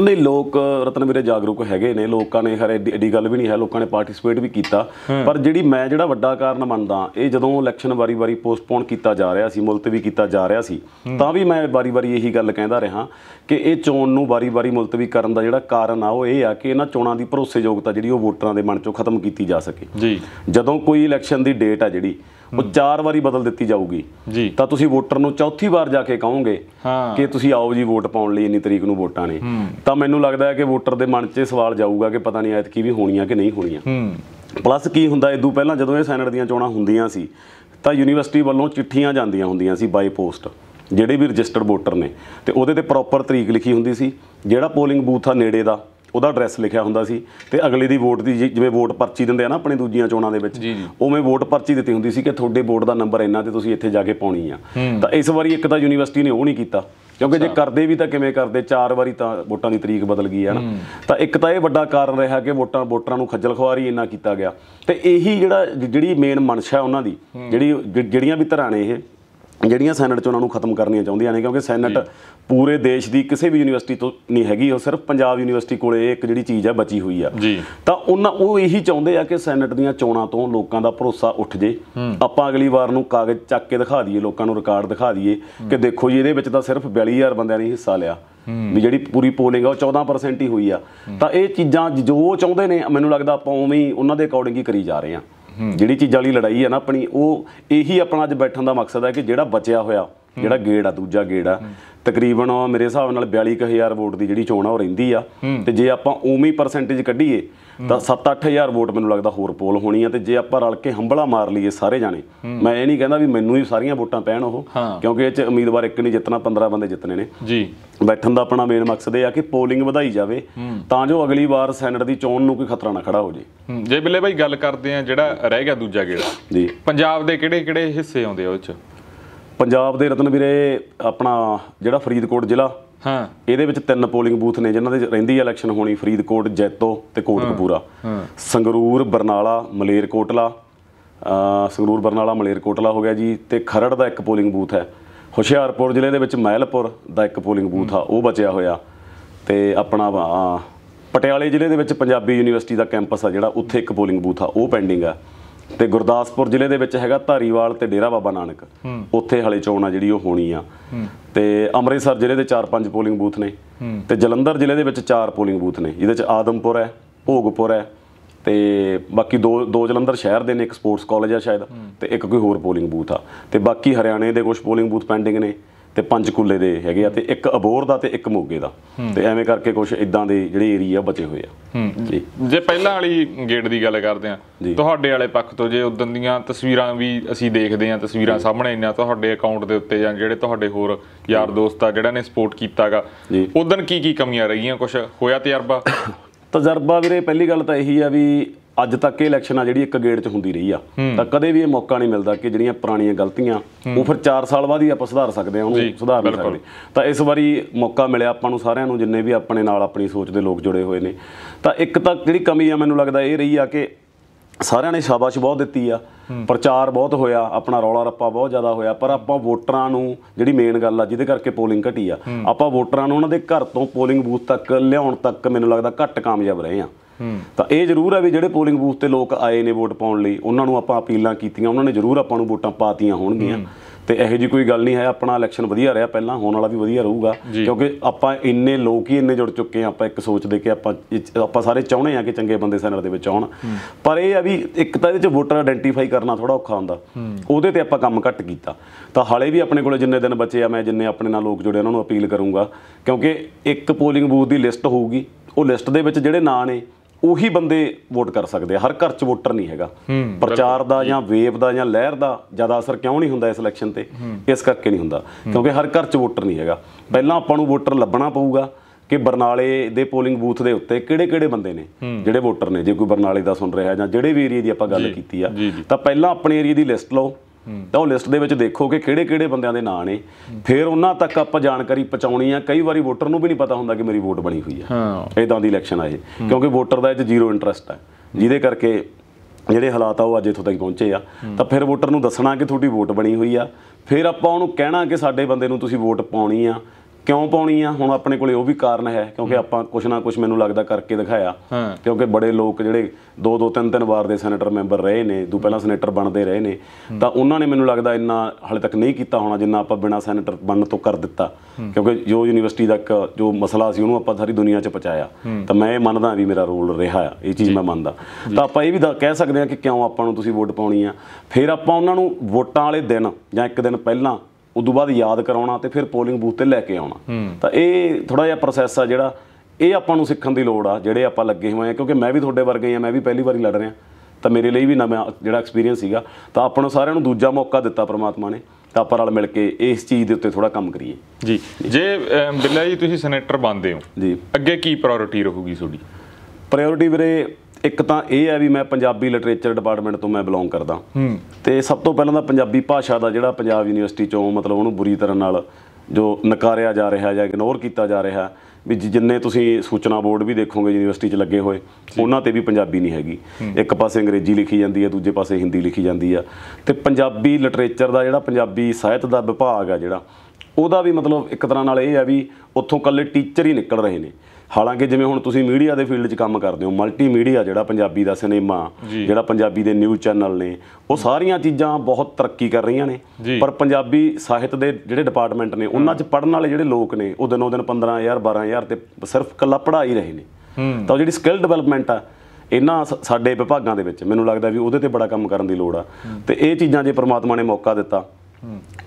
ਨਹੀਂ ਲੋਕ ਰਤਨ ਜਾਗਰੂਕ ਹੈਗੇ ਨੇ ਲੋਕਾਂ ਨੇ ਹਰ ਐਡੀ ਗੱਲ ਵੀ ਨਹੀਂ ਹੈ ਲੋਕਾਂ ਨੇ ਪਾਰਟਿਸਿਪੇਟ ਵੀ ਕੀਤਾ ਪਰ ਜਿਹੜੀ ਮੈਂ ਜਿਹੜਾ ਵੱਡਾ ਕਾਰਨ ਮੰਨਦਾ ਇਹ ਜਦੋਂ ਇਲੈਕਸ਼ਨ ਵਾਰੀ-ਵਾਰੀ ਪੋਸਟਪੋਨ ਕੀਤਾ ਜਾ ਰਿਹਾ ਸੀ ਮੁਲਤਵੀ ਕੀਤਾ ਜਾ ਰਿਹਾ ਸੀ ਤਾਂ ਵੀ ਮੈਂ ਵਾਰੀ-ਵਾਰੀ ਇਹੀ ਗੱਲ ਕਹਿੰਦਾ ਰਿਹਾ ਕਿ ਇਹ ਚੋਣ ਨੂੰ ਵਾਰੀ-ਵਾਰੀ ਮੁਲਤਵੀ ਕਰਨ ਦਾ ਜਿਹੜਾ ਕਾਰਨ ਆ ਉਹ ਇਹ ਆ ਕਿ ਇਹਨਾਂ ਚੋਣਾਂ ਦੀ ਭਰੋਸੇਯੋਗਤਾ ਜਿਹੜੀ ਉਹ ਵੋਟਰਾਂ ਦੇ ਮਨ ਚੋਂ ਖਤਮ ਕੀਤੀ ਜਾ ਸਕੇ ਜੀ ਜਦੋਂ ਕੋਈ ਇਲੈਕਸ਼ਨ ਦੀ ਡੇਟ ਆ ਜਿਹੜੀ ਉਹ ਚਾਰ ਵਾਰੀ ਬਦਲ ਦਿੱਤੀ ਜਾਊਗੀ ਜੀ ਤਾਂ ਤੁਸੀਂ ਵੋਟਰ ਨੂੰ ਚੌਥੀ ਵਾਰ ਜਾ ਕੇ ਕਹੋਗੇ ਕਿ ਤੁਸੀਂ ਆਓ ਜੀ ਵੋਟ ਪਾਉਣ ਲਈ ਇੰਨੀ ਤਰੀਕ ਨੂੰ ਵੋਟਾਂ ਨੇ ਤਾਂ ਮੈਨੂੰ ਲੱਗਦਾ ਹੈ ਕਿ ਵੋਟਰ ਦੇ ਮਨ 'ਚ ਸਵਾਲ ਜਾਊਗਾ ਕਿ ਪਤਾ ਨਹੀਂ ਐਤਕੀ ਵੀ ਹੋਣੀਆਂ ਕਿ ਨਹੀਂ ਹੋਣੀਆਂ ਪਲੱਸ ਕੀ ਹੁੰਦਾ ਇਦੋਂ ਪਹਿਲਾਂ ਜਦੋਂ ਇਹ ਸੈਨੇਟ ਦੀਆਂ ਚੋਣਾਂ ਹੁੰਦੀਆਂ ਸੀ ਤਾਂ ਯੂਨੀਵਰਸਿਟੀ ਵੱਲੋਂ ਚਿੱਠੀਆਂ ਜਾਂਦੀਆਂ ਹੁੰਦੀਆਂ ਸੀ ਬਾਈ ਪੋਸਟ ਜਿਹੜੇ ਵੀ ਰਜਿਸਟਰਡ ਵੋਟਰ ਨੇ ਤੇ ਉਹਦੇ ਤੇ ਪ੍ਰੋਪਰ ਤਰੀਕ ਲਿਖੀ ਹੁੰਦੀ ਸੀ ਜਿਹੜਾ ਪੋਲਿੰਗ ਬੂਥ ਆ ਨੇੜੇ ਦਾ ਉਹਦਾ ਐਡਰੈਸ ਲਿਖਿਆ ਹੁੰਦਾ ਸੀ ਤੇ ਅਗਲੇ ਦੀ ਵੋਟ ਦੀ ਜਿਵੇਂ ਵੋਟ ਪਰਚੀ ਦਿੰਦੇ ਆ ਨਾ ਆਪਣੇ ਦੂਜੀਆਂ ਚੋਣਾਂ ਦੇ ਵਿੱਚ ਉਵੇਂ ਵੋਟ ਪਰਚੀ ਦਿੱਤੀ ਹੁੰਦੀ ਸੀ ਕਿ ਤੁਹਾਡੇ ਵੋਟ ਦਾ ਨੰਬਰ ਇੰਨਾ ਤੇ ਤੁਸੀਂ ਇੱਥੇ ਜਾ ਕੇ ਪਾਉਣੀ ਆ ਤਾਂ ਇਸ ਵਾਰੀ ਇੱਕ ਤਾਂ ਯੂਨੀਵਰਸਿਟੀ ਨੇ ਉਹ ਨਹੀਂ ਕੀਤਾ ਕਿਉਂਕਿ ਜੇ ਕਰਦੇ ਵੀ ਤਾਂ ਕਿਵੇਂ ਕਰਦੇ ਚਾਰ ਵਾਰੀ ਤਾਂ ਵੋਟਾਂ ਦੀ ਤਰੀਕ ਬਦਲ ਗਈ ਹੈ ਨਾ ਤਾਂ ਇੱਕ ਤਾਂ ਇਹ ਵੱਡਾ ਕਾਰਨ ਰਿਹਾ ਕਿ ਵੋਟਾਂ ਵੋਟਰਾਂ ਨੂੰ ਖੱਜਲ ਖੁਆਰੀ ਇੰਨਾ ਕੀਤਾ ਗਿਆ ਤੇ ਇਹੀ ਜਿਹੜਾ ਜਿਹੜੀ ਮੇਨ ਮਨਸ਼ਾ ਉਹਨਾਂ ਦੀ ਜਿਹੜੀ ਜਿਹੜੀਆਂ ਵੀ ਧਿਰਾਂ ਨੇ ਇਹ ਜਿਹੜੀਆਂ ਸੈਨੇਟ 'ਚ ਉਹਨਾਂ ਨੂੰ ਖਤਮ ਕਰਨੀਆਂ ਚਾਹੁੰਦੀਆਂ ਨੇ ਕਿਉਂਕਿ ਸੈਨੇਟ ਪੂਰੇ ਦੇਸ਼ ਦੀ ਕਿਸੇ ਵੀ ਯੂਨੀਵਰਸਿਟੀ ਤੋਂ ਨਹੀਂ ਹੈਗੀ ਉਹ ਸਿਰਫ ਪੰਜਾਬ ਯੂਨੀਵਰਸਿਟੀ ਕੋਲੇ ਇੱਕ ਜਿਹੜੀ ਚੀਜ਼ ਆ ਬਚੀ ਹੋਈ ਆ ਤਾਂ ਉਹਨਾਂ ਉਹ ਇਹੀ ਚਾਹੁੰਦੇ ਆ ਕਿ ਸੈਨੇਟ ਦੀਆਂ ਚੋਣਾਂ ਤੋਂ ਲੋਕਾਂ ਦਾ ਭਰੋਸਾ ਉੱਠ ਜੇ ਆਪਾਂ ਅਗਲੀ ਵਾਰ ਨੂੰ ਕਾਗਜ਼ ਚੱਕ ਕੇ ਦਿਖਾ ਦਈਏ ਲੋਕਾਂ ਨੂੰ ਰਿਕਾਰਡ ਦਿਖਾ ਦਈਏ ਕਿ ਦੇਖੋ ਜੀ ਇਹਦੇ ਵਿੱਚ ਤਾਂ ਸਿਰਫ 42000 ਬੰਦਿਆਂ ਨੇ ਹਿੱਸਾ ਲਿਆ ਵੀ ਜਿਹੜੀ ਪੂਰੀ ਪੋਲਿੰਗ ਆ ਉਹ 14% ਹੀ ਹੋਈ ਆ ਤਾਂ ਇਹ ਚੀਜ਼ਾਂ ਜੋ ਚਾਹੁੰਦੇ ਨੇ ਮੈਨੂੰ ਲੱਗਦਾ ਆਪਾਂ ਉਵੇਂ ਹੀ ਉਹਨਾਂ ਦੇ ਅਕੋਰਡਿੰਗ ਹੀ ਕਰੀ ਜਾ ਰਹੇ ਆ ਜਿਹੜੀ ਚੀਜ਼ਾਂ ਲਈ ਲੜਾਈ ਹੈ ਨਾ ਆਪਣੀ ਉਹ ਇਹੀ ਆਪਣਾ ਅੱਜ ਬੈਠਣ ਦਾ ਮਕਸਦ ਹੈ ਕਿ ਜਿਹੜਾ ਬਚਿਆ ਹੋਇਆ ਜਿਹੜਾ ਗੇੜ ਆ ਦੂਜਾ ਗੇੜ ਆ ਤਕਰੀਬਨ ਮੇਰੇ ਹਿਸਾਬ ਨਾਲ 42000 ਵੋਟ ਦੀ ਜਿਹੜੀ ਚੋਣ ਆ ਉਹ ਰਹਿੰਦੀ ਆ ਤੇ ਜੇ ਆਪਾਂ ਉਵੇਂ ਹੀ ਪਰਸੈਂਟੇਜ ਕੱਢੀਏ ਤਾਂ 7-8000 ਵੋਟ ਮੈਨੂੰ ਲੱਗਦਾ ਹੋਰ ਪੋਲ ਹੋਣੀ ਆ ਤੇ ਜੇ ਆਪਾਂ ਰਲ ਕੇ ਹੰਬਲਾ ਮਾਰ ਲਈਏ ਸਾਰੇ ਜਾਣੇ ਮੈਂ ਇਹ ਨਹੀਂ ਕਹਿੰਦਾ ਵੀ ਮੈਨੂੰ ਹੀ ਸਾਰੀਆਂ ਵੋਟਾਂ ਪੈਣ ਉਹ ਕਿਉਂਕਿ ਇਹ ਚ ਉਮੀਦਵਾਰ ਇੱਕ ਨਹੀਂ ਜਿੱਤਣਾ 15 ਬੰਦੇ ਜਿੱਤਨੇ ਨੇ ਜੀ ਬੈਠਣ ਦਾ ਆਪਣਾ ਮੇਨ ਮਕਸਦ ਇਹ ਆ ਕਿ ਪੋਲਿੰਗ ਵਧਾਈ ਜਾਵੇ ਤਾਂ ਜੋ ਅਗਲੀ ਵਾਰ ਸੈਨੇਟ ਦੀ ਚੋਣ ਨੂੰ ਕੋਈ ਖਤਰਾ ਨਾ ਖੜਾ ਹੋ ਜੇ ਜੇ ਬਿੱਲੇ ਭਾਈ ਗੱਲ ਕਰਦੇ ਆ ਜਿਹੜਾ ਰਹਿ ਗਿਆ ਦੂਜਾ ਗੇੜਾ ਜੀ ਪੰਜਾਬ ਦੇ ਕਿਹੜੇ ਕਿਹੜੇ ਹਿੱਸੇ ਆਉਂਦੇ ਆ ਉਹ ਚ ਪੰਜਾਬ ਦੇ ਰਤਨ ਵੀਰੇ ਆਪਣਾ ਜਿਹੜਾ ਫਰੀਦਕੋਟ ਜ਼ਿਲ੍ਹਾ ਹਾਂ ਇਹਦੇ ਵਿੱਚ ਤਿੰਨ ਪੋਲਿੰਗ ਬੂਥ ਨੇ ਜਿਨ੍ਹਾਂ ਦੇ ਰਹਿੰਦੀ ਇਲੈਕਸ਼ਨ ਹੋਣੀ ਫਰੀਦਕੋਟ ਜੈਤੋ ਤੇ ਕੋਟਕਪੂਰਾ ਸੰਗਰੂਰ ਬਰਨਾਲਾ ਮਲੇਰਕੋਟਲਾ ਸੰਗਰੂਰ ਬਰਨਾਲਾ ਮਲੇਰਕੋਟਲਾ ਹੋ ਗਿਆ ਜੀ ਤੇ ਖਰੜ ਦਾ ਇੱਕ ਪੋਲਿੰਗ ਬੂਥ ਹੈ ਹੁਸ਼ਿਆਰਪੁਰ ਜ਼ਿਲ੍ਹੇ ਦੇ ਵਿੱਚ ਮਹਿਲਪੁਰ ਦਾ ਇੱਕ ਪੋਲਿੰਗ ਬੂਥ ਆ ਉਹ ਬਚਿਆ ਹੋਇਆ ਤੇ ਆਪਣਾ ਪਟਿਆਲੇ ਜ਼ਿਲ੍ਹੇ ਦੇ ਵਿੱਚ ਪੰਜਾਬੀ ਯੂਨੀਵਰਸਿਟੀ ਦਾ ਕੈਂਪਸ ਆ ਜਿਹੜਾ ਉੱਥੇ ਇੱਕ ਪੋਲਿੰਗ ਬੂਥ ਆ ਉਹ ਪੈਂਡਿੰਗ ਆ ਤੇ ਗੁਰਦਾਸਪੁਰ ਜ਼ਿਲ੍ਹੇ ਦੇ ਵਿੱਚ ਹੈਗਾ ਧਾਰੀਵਾਲ ਤੇ ਡੇਰਾ ਬਾਬਾ ਨਾਨਕ ਉੱਥੇ ਹਲੇ ਚੋਣਾਂ ਜਿਹੜੀ ਉਹ ਹੋਣੀ ਆ ਤੇ ਅੰਮ੍ਰਿਤਸਰ ਜ਼ਿਲ੍ਹੇ ਦੇ 4-5 ਪੋਲਿੰਗ ਬੂਥ ਨੇ ਤੇ ਜਲੰਧਰ ਜ਼ਿਲ੍ਹੇ ਦੇ ਵਿੱਚ 4 ਪੋਲਿੰਗ ਬੂਥ ਨੇ ਇਹਦੇ ਚ ਆਦਮਪੁਰ ਹੈ ਭੋਗਪੁਰ ਹੈ ਤੇ ਬਾਕੀ ਦੋ ਦੋ ਜਲੰਧਰ ਸ਼ਹਿਰ ਦੇ ਨੇ ਇੱਕ ਸਪੋਰਟਸ ਕਾਲਜ ਆ ਸ਼ਾਇਦ ਤੇ ਇੱਕ ਕੋਈ ਹੋਰ ਪੋਲਿੰਗ ਬੂਥ ਆ ਤੇ ਬਾਕੀ ਹਰਿਆਣੇ ਦੇ ਕੁਝ ਪੋਲਿੰਗ ਬੂਥ ਪੈਂਡਿੰਗ ਨੇ ਤੇ ਪੰਜ ਕੁੱਲੇ ਦੇ ਹੈਗੇ ਆ ਤੇ ਇੱਕ ਅਬੋਰ ਦਾ ਤੇ ਇੱਕ ਮੋਗੇ ਦਾ ਤੇ ਐਵੇਂ ਕਰਕੇ ਕੁਝ ਇਦਾਂ ਦੇ ਜਿਹੜੇ ਏਰੀਆ ਬਚੇ ਹੋਏ ਆ ਜੀ ਜੇ ਪਹਿਲਾਂ ਵਾਲੀ ਗੇਟ ਦੀ ਗੱਲ ਕਰਦੇ ਆ ਤੁਹਾਡੇ ਵਾਲੇ ਪੱਖ ਤੋਂ ਜੇ ਉਦੋਂ ਦੀਆਂ ਤਸਵੀਰਾਂ ਵੀ ਅਸੀਂ ਦੇਖਦੇ ਆ ਤਸਵੀਰਾਂ ਸਾਹਮਣੇ ਇੰਨਾ ਤੁਹਾਡੇ ਅਕਾਊਂਟ ਦੇ ਉੱਤੇ ਜਾਂ ਜਿਹੜੇ ਤੁਹਾਡੇ ਹੋਰ ਯਾਰ ਦੋਸਤ ਆ ਜਿਹੜਾ ਨੇ ਸਪੋਰਟ ਕੀਤਾਗਾ ਉਦੋਂ ਕੀ ਕੀ ਕਮੀਆਂ ਰਹੀਆਂ ਕੁਝ ਹੋਇਆ ਤਜਰਬਾ ਤਜਰਬਾ ਵੀਰੇ ਪਹਿਲੀ ਗੱਲ ਤਾਂ ਇਹੀ ਆ ਵੀ ਅੱਜ ਤੱਕ ਇਹ ਇਲੈਕਸ਼ਨ ਆ ਜਿਹੜੀ ਇੱਕ ਗੇੜ 'ਚ ਹੁੰਦੀ ਰਹੀ ਆ ਤਾਂ ਕਦੇ ਵੀ ਇਹ ਮੌਕਾ ਨਹੀਂ ਮਿਲਦਾ ਕਿ ਜਿਹੜੀਆਂ ਪੁਰਾਣੀਆਂ ਗਲਤੀਆਂ ਉਹ ਫਿਰ 4 ਸਾਲ ਬਾਅਦ ਹੀ ਆਪਾਂ ਸੁਧਾਰ ਸਕਦੇ ਆ ਉਹਨੂੰ ਸੁਧਾਰ ਨਹੀਂ ਸਕਦੇ ਤਾਂ ਇਸ ਵਾਰੀ ਮੌਕਾ ਮਿਲਿਆ ਆਪਾਂ ਨੂੰ ਸਾਰਿਆਂ ਨੂੰ ਜਿੰਨੇ ਵੀ ਆਪਣੇ ਨਾਲ ਆਪਣੀ ਸੋਚ ਦੇ ਲੋਕ ਜੁੜੇ ਹੋਏ ਨੇ ਤਾਂ ਇੱਕ ਤਾਂ ਜਿਹੜੀ ਕਮੀ ਆ ਮੈਨੂੰ ਲੱਗਦਾ ਇਹ ਰਹੀ ਆ ਕਿ ਸਾਰਿਆਂ ਨੇ ਸ਼ਾਬਾਸ਼ ਬਹੁਤ ਦਿੱਤੀ ਆ ਪ੍ਰਚਾਰ ਬਹੁਤ ਹੋਇਆ ਆਪਣਾ ਰੌਲਾ ਰੱਪਾ ਬਹੁਤ ਜ਼ਿਆਦਾ ਹੋਇਆ ਪਰ ਆਪਾਂ ਵੋਟਰਾਂ ਨੂੰ ਜਿਹੜੀ ਮੇਨ ਗੱਲ ਆ ਜਿਹਦੇ ਕਰਕੇ ਪੋਲਿੰਗ ਘਟੀ ਆ ਆਪਾਂ ਵੋਟਰਾਂ ਨੂੰ ਉਹਨਾਂ ਦੇ ਘਰ ਤੋਂ ਪੋਲਿੰਗ ਬੂਥ ਤੱਕ ਲਿਆਉਣ ਤੱਕ ਮੈਨੂੰ ਲੱਗਦਾ ਘੱਟ ਕਾਮਯਾਬ ਰਹੇ ਆ ਤਾਂ ਇਹ ਜ਼ਰੂਰ ਹੈ ਵੀ ਜਿਹੜੇ ਪੋਲਿੰਗ ਬੂਥ ਤੇ ਲੋਕ ਆਏ ਨੇ ਵੋਟ ਪਾਉਣ ਲਈ ਉਹਨਾਂ ਨੂੰ ਆਪਾਂ ਅਪੀਲਾਂ ਕੀਤੀਆਂ ਉਹਨਾਂ ਨੇ ਜ਼ਰੂਰ ਆਪਾਂ ਨੂੰ ਵੋਟਾਂ ਪਾਤੀਆਂ ਹੋਣਗੀਆਂ ਤੇ ਇਹੋ ਜੀ ਕੋਈ ਗੱਲ ਨਹੀਂ ਹੈ ਆਪਣਾ ਇਲੈਕਸ਼ਨ ਵਧੀਆ ਰਿਹਾ ਪਹਿਲਾਂ ਹੋਣ ਵਾਲਾ ਵੀ ਵਧੀਆ ਰਹੂਗਾ ਕਿਉਂਕਿ ਆਪਾਂ ਇੰਨੇ ਲੋਕ ਹੀ ਇੰਨੇ ਜੁੜ ਚੁੱਕੇ ਆ ਆਪਾਂ ਇੱਕ ਸੋਚ ਦੇ ਕੇ ਆਪਾਂ ਆਪਾਂ ਸਾਰੇ ਚਾਹੁੰਦੇ ਆ ਕਿ ਚੰਗੇ ਬੰਦੇ ਸੈਨਰ ਦੇ ਵਿੱਚ ਆਉਣ ਪਰ ਇਹ ਆ ਵੀ ਇੱਕ ਤਾਂ ਇਹਦੇ ਚ ਵੋਟਰ ਆਇਡੈਂਟੀਫਾਈ ਕਰਨਾ ਥੋੜਾ ਔਖਾ ਹੁੰਦਾ ਉਹਦੇ ਤੇ ਆਪਾਂ ਕੰਮ ਘੱਟ ਕੀਤਾ ਤਾਂ ਹਾਲੇ ਵੀ ਆਪਣੇ ਕੋਲੇ ਜਿੰਨੇ ਦਿਨ ਬਚੇ ਆ ਮੈਂ ਜਿੰਨੇ ਆਪਣੇ ਨਾਲ ਲੋਕ ਜੁੜੇ ਉਹਨਾਂ ਨੂੰ ਅਪੀਲ ਕਰੂੰਗਾ ਕਿਉਂਕਿ ਇੱਕ ਪੋਲਿੰਗ ਬੂਥ ਦੀ ਲਿਸਟ ਹੋਊਗੀ ਉਹ ਲਿਸਟ ਦੇ ਵਿੱਚ ਜਿਹੜੇ ਨਾਂ ਨੇ ਉਹੀ ਬੰਦੇ ਵੋਟ ਕਰ ਸਕਦੇ ਆ ਹਰ ਘਰ 'ਚ ਵੋਟਰ ਨਹੀਂ ਹੈਗਾ ਪ੍ਰਚਾਰ ਦਾ ਜਾਂ ਵੇਵ ਦਾ ਜਾਂ ਲਹਿਰ ਦਾ ਜ਼ਿਆਦਾ ਅਸਰ ਕਿਉਂ ਨਹੀਂ ਹੁੰਦਾ ਇਸ ਇਲੈਕਸ਼ਨ ਤੇ ਇਸ ਕਰਕੇ ਨਹੀਂ ਹੁੰਦਾ ਕਿਉਂਕਿ ਹਰ ਘਰ 'ਚ ਵੋਟਰ ਨਹੀਂ ਹੈਗਾ ਪਹਿਲਾਂ ਆਪਾਂ ਨੂੰ ਵੋਟਰ ਲੱਭਣਾ ਪਊਗਾ ਕਿ ਬਰਨਾਲੇ ਦੇ ਪੋਲਿੰਗ ਬੂਥ ਦੇ ਉੱਤੇ ਕਿਹੜੇ-ਕਿਹੜੇ ਬੰਦੇ ਨੇ ਜਿਹੜੇ ਵੋਟਰ ਨੇ ਜੇ ਕੋਈ ਬਰਨਾਲੇ ਦਾ ਸੁਣ ਰਿਹਾ ਜਾਂ ਜਿਹੜੇ ਵੀ ਏਰੀਆ ਦੀ ਆਪਾਂ ਗੱਲ ਕੀਤੀ ਆ ਤਾਂ ਪਹਿਲਾਂ ਆਪਣੇ ਏਰੀਆ ਦੀ ਲਿਸਟ ਲਓ ਤਾਂ ਉਹ ਲਿਸਟ ਦੇ ਵਿੱਚ ਦੇਖੋ ਕਿ ਕਿਹੜੇ-ਕਿਹੜੇ ਬੰਦਿਆਂ ਦੇ ਨਾਂ ਨੇ ਫਿਰ ਉਹਨਾਂ ਤੱਕ ਆਪਾਂ ਜਾਣਕਾਰੀ ਪਹੁੰਚਾਉਣੀ ਆ ਕਈ ਵਾਰੀ ਵੋਟਰ ਨੂੰ ਵੀ ਨਹੀਂ ਪਤਾ ਹੁੰਦਾ ਕਿ ਮੇਰੀ ਵੋਟ ਬਣੀ ਹੋਈ ਆ ਇਦਾਂ ਦੀ ਇਲੈਕਸ਼ਨ ਆ ਇਹ ਕਿਉਂਕਿ ਵੋਟਰ ਦਾ ਇਹ ਜ਼ੀਰੋ ਇੰਟਰਸਟ ਆ ਜਿਹਦੇ ਕਰਕੇ ਜਿਹੜੇ ਹਾਲਾਤ ਆ ਉਹ ਅੱਜ ਇੱਥੋਂ ਤੱਕ ਪਹੁੰਚੇ ਆ ਤਾਂ ਫਿਰ ਵੋਟਰ ਨੂੰ ਦੱਸਣਾ ਕਿ ਤੁਹਾਡੀ ਵੋਟ ਬਣੀ ਹੋਈ ਆ ਫਿਰ ਆਪਾਂ ਉਹਨੂੰ ਕਹਿਣਾ ਕਿ ਸਾਡੇ ਬੰਦੇ ਨੂੰ ਤੁਸੀਂ ਵੋਟ ਪਾਉਣੀ ਆ ਕਿਉਂ ਪਾਉਣੀ ਆ ਹੁਣ ਆਪਣੇ ਕੋਲੇ ਉਹ ਵੀ ਕਾਰਨ ਹੈ ਕਿਉਂਕਿ ਆਪਾਂ ਕੁਛ ਨਾ ਕੁਛ ਮੈਨੂੰ ਲੱਗਦਾ ਕਰਕੇ ਦਿਖਾਇਆ ਕਿਉਂਕਿ ਬੜੇ ਲੋਕ ਜਿਹੜੇ ਦੋ ਦੋ ਤਿੰਨ ਤਿੰਨ ਵਾਰ ਦੇ ਸੈਨੇਟਰ ਮੈਂਬਰ ਰਹੇ ਨੇ ਦੂ ਪਹਿਲਾਂ ਸੈਨੇਟਰ ਬਣਦੇ ਰਹੇ ਨੇ ਤਾਂ ਉਹਨਾਂ ਨੇ ਮੈਨੂੰ ਲੱਗਦਾ ਇੰਨਾ ਹਾਲੇ ਤੱਕ ਨਹੀਂ ਕੀਤਾ ਹੋਣਾ ਜਿੰਨਾ ਆਪਾਂ ਬਿਨਾ ਸੈਨੇਟਰ ਬਣਨ ਤੋਂ ਕਰ ਦਿੱਤਾ ਕਿਉਂਕਿ ਜੋ ਯੂਨੀਵਰਸਿਟੀ ਦਾ ਇੱਕ ਜੋ ਮਸਲਾ ਸੀ ਉਹਨੂੰ ਆਪਾਂ ਸਾਰੀ ਦੁਨੀਆ 'ਚ ਪਹੁੰਚਾਇਆ ਤਾਂ ਮੈਂ ਇਹ ਮੰਨਦਾ ਵੀ ਮੇਰਾ ਰੋਲ ਰਿਹਾ ਆ ਇਹ ਚੀਜ਼ ਮੈਂ ਮੰਨਦਾ ਤਾਂ ਆਪਾਂ ਇਹ ਵੀ ਕਹਿ ਸਕਦੇ ਹਾਂ ਕਿ ਕਿਉਂ ਆਪਾਂ ਨੂੰ ਤੁਸੀਂ ਵੋਟ ਪਾਉਣੀ ਆ ਫਿਰ ਆਪਾਂ ਉਹਨਾਂ ਨੂੰ ਵੋਟਾਂ ਵਾਲੇ ਦਿਨ ਜਾਂ ਇੱਕ ਦਿਨ ਪਹਿਲਾਂ ਉਦੋਂ ਬਾਅਦ ਯਾਦ ਕਰਾਉਣਾ ਤੇ ਫਿਰ ਪੋਲਿੰਗ ਬੂਥ ਤੇ ਲੈ ਕੇ ਆਉਣਾ ਤਾਂ ਇਹ ਥੋੜਾ ਜਿਹਾ ਪ੍ਰੋਸੈਸ ਆ ਜਿਹੜਾ ਇਹ ਆਪਾਂ ਨੂੰ ਸਿੱਖਣ ਦੀ ਲੋੜ ਆ ਜਿਹੜੇ ਆਪਾਂ ਲੱਗੇ ਹੋਏ ਆ ਕਿਉਂਕਿ ਮੈਂ ਵੀ ਤੁਹਾਡੇ ਵਰਗੇ ਆ ਮੈਂ ਵੀ ਪਹਿਲੀ ਵਾਰੀ ਲੜ ਰਿਹਾ ਤਾਂ ਮੇਰੇ ਲਈ ਵੀ ਨਵਾਂ ਜਿਹੜਾ ਐਕਸਪੀਰੀਅੰਸ ਸੀਗਾ ਤਾਂ ਆਪਾਂ ਨੂੰ ਸਾਰਿਆਂ ਨੂੰ ਦੂਜਾ ਮੌਕਾ ਦਿੱਤਾ ਪ੍ਰਮਾਤਮਾ ਨੇ ਤਾਂ ਆਪਾਂ ਨਾਲ ਮਿਲ ਕੇ ਇਸ ਚੀਜ਼ ਦੇ ਉੱਤੇ ਥੋੜਾ ਕੰਮ ਕਰੀਏ ਜੀ ਜੇ ਬਿੱਲਾ ਜੀ ਤੁਸੀਂ ਸੈਨੇਟਰ ਬਣਦੇ ਹੋ ਜੀ ਅੱਗੇ ਕੀ ਪ੍ਰਾਇੋਰਟੀ ਰਹੂਗੀ ਤੁਹਾਡੀ ਪ੍ਰਾਇੋਰਟੀ ਵੀਰੇ ਇੱਕ ਤਾਂ ਇਹ ਹੈ ਵੀ ਮੈਂ ਪੰਜਾਬੀ ਲਿਟਰੇਚਰ ਡਿਪਾਰਟਮੈਂਟ ਤੋਂ ਮੈਂ ਬਿਲੋਂਗ ਕਰਦਾ ਤੇ ਸਭ ਤੋਂ ਪਹਿਲਾਂ ਤਾਂ ਪੰਜਾਬੀ ਭਾਸ਼ਾ ਦਾ ਜਿਹੜਾ ਪੰਜਾਬ ਯੂਨੀਵਰਸਿਟੀ ਚੋਂ ਮਤਲਬ ਉਹਨੂੰ ਬੁਰੀ ਤਰ੍ਹਾਂ ਨਾਲ ਜੋ ਨਕਾਰਿਆ ਜਾ ਰਿਹਾ ਜਾਂ ਇਗਨੋਰ ਕੀਤਾ ਜਾ ਰਿਹਾ ਵੀ ਜਿੰਨੇ ਤੁਸੀਂ ਸੂਚਨਾ ਬੋਰਡ ਵੀ ਦੇਖੋਗੇ ਯੂਨੀਵਰਸਿਟੀ 'ਚ ਲੱਗੇ ਹੋਏ ਉਹਨਾਂ ਤੇ ਵੀ ਪੰਜਾਬੀ ਨਹੀਂ ਹੈਗੀ ਇੱਕ ਪਾਸੇ ਅੰਗਰੇਜ਼ੀ ਲਿਖੀ ਜਾਂਦੀ ਹੈ ਦੂਜੇ ਪਾਸੇ ਹਿੰਦੀ ਲਿਖੀ ਜਾਂਦੀ ਆ ਤੇ ਪੰਜਾਬੀ ਲਿਟਰੇਚਰ ਦਾ ਜਿਹੜਾ ਪੰਜਾਬੀ ਸਾਹਿਤ ਦਾ ਵਿਭਾਗ ਆ ਜਿਹੜਾ ਉਹਦਾ ਵੀ ਮਤਲਬ ਇੱਕ ਤਰ੍ਹਾਂ ਨਾਲ ਇਹ ਆ ਵੀ ਉੱਥੋਂ ਕੱਲੇ ਟੀਚਰ ਹੀ ਨਿਕਲ ਰਹੇ ਨੇ ਹਾਲਾਂਕਿ ਜਿਵੇਂ ਹੁਣ ਤੁਸੀਂ ਮੀਡੀਆ ਦੇ ਫੀਲਡ 'ਚ ਕੰਮ ਕਰਦੇ ਹੋ ਮਲਟੀਮੀਡੀਆ ਜਿਹੜਾ ਪੰਜਾਬੀ ਦਾ ਸਿਨੇਮਾ ਜਿਹੜਾ ਪੰਜਾਬੀ ਦੇ ਨਿਊਜ਼ ਚੈਨਲ ਨੇ ਉਹ ਸਾਰੀਆਂ ਚੀਜ਼ਾਂ ਬਹੁਤ ਤਰੱਕੀ ਕਰ ਰਹੀਆਂ ਨੇ ਪਰ ਪੰਜਾਬੀ ਸਾਹਿਤ ਦੇ ਜਿਹੜੇ ਡਿਪਾਰਟਮੈਂਟ ਨੇ ਉਹਨਾਂ 'ਚ ਪੜਨ ਵਾਲੇ ਜਿਹੜੇ ਲੋਕ ਨੇ ਉਹ ਦਿਨੋਂ ਦਿਨ 15000 12000 ਤੇ ਸਿਰਫ ਕੱਲਾ ਪੜ੍ਹਾਈ ਰਹੇ ਨੇ ਤਾਂ ਜਿਹੜੀ ਸਕਿੱਲ ਡਿਵੈਲਪਮੈਂਟ ਆ ਇਹਨਾਂ ਸਾਡੇ ਵਿਭਾਗਾਂ ਦੇ ਵਿੱਚ ਮੈਨੂੰ ਲੱਗਦਾ ਵੀ ਉਹਦੇ ਤੇ ਬੜਾ ਕੰਮ ਕਰਨ ਦੀ ਲੋੜ ਆ ਤੇ ਇਹ ਚੀਜ਼ਾਂ ਜੇ ਪ੍ਰਮਾਤਮਾ ਨੇ ਮੌਕਾ ਦਿੱਤਾ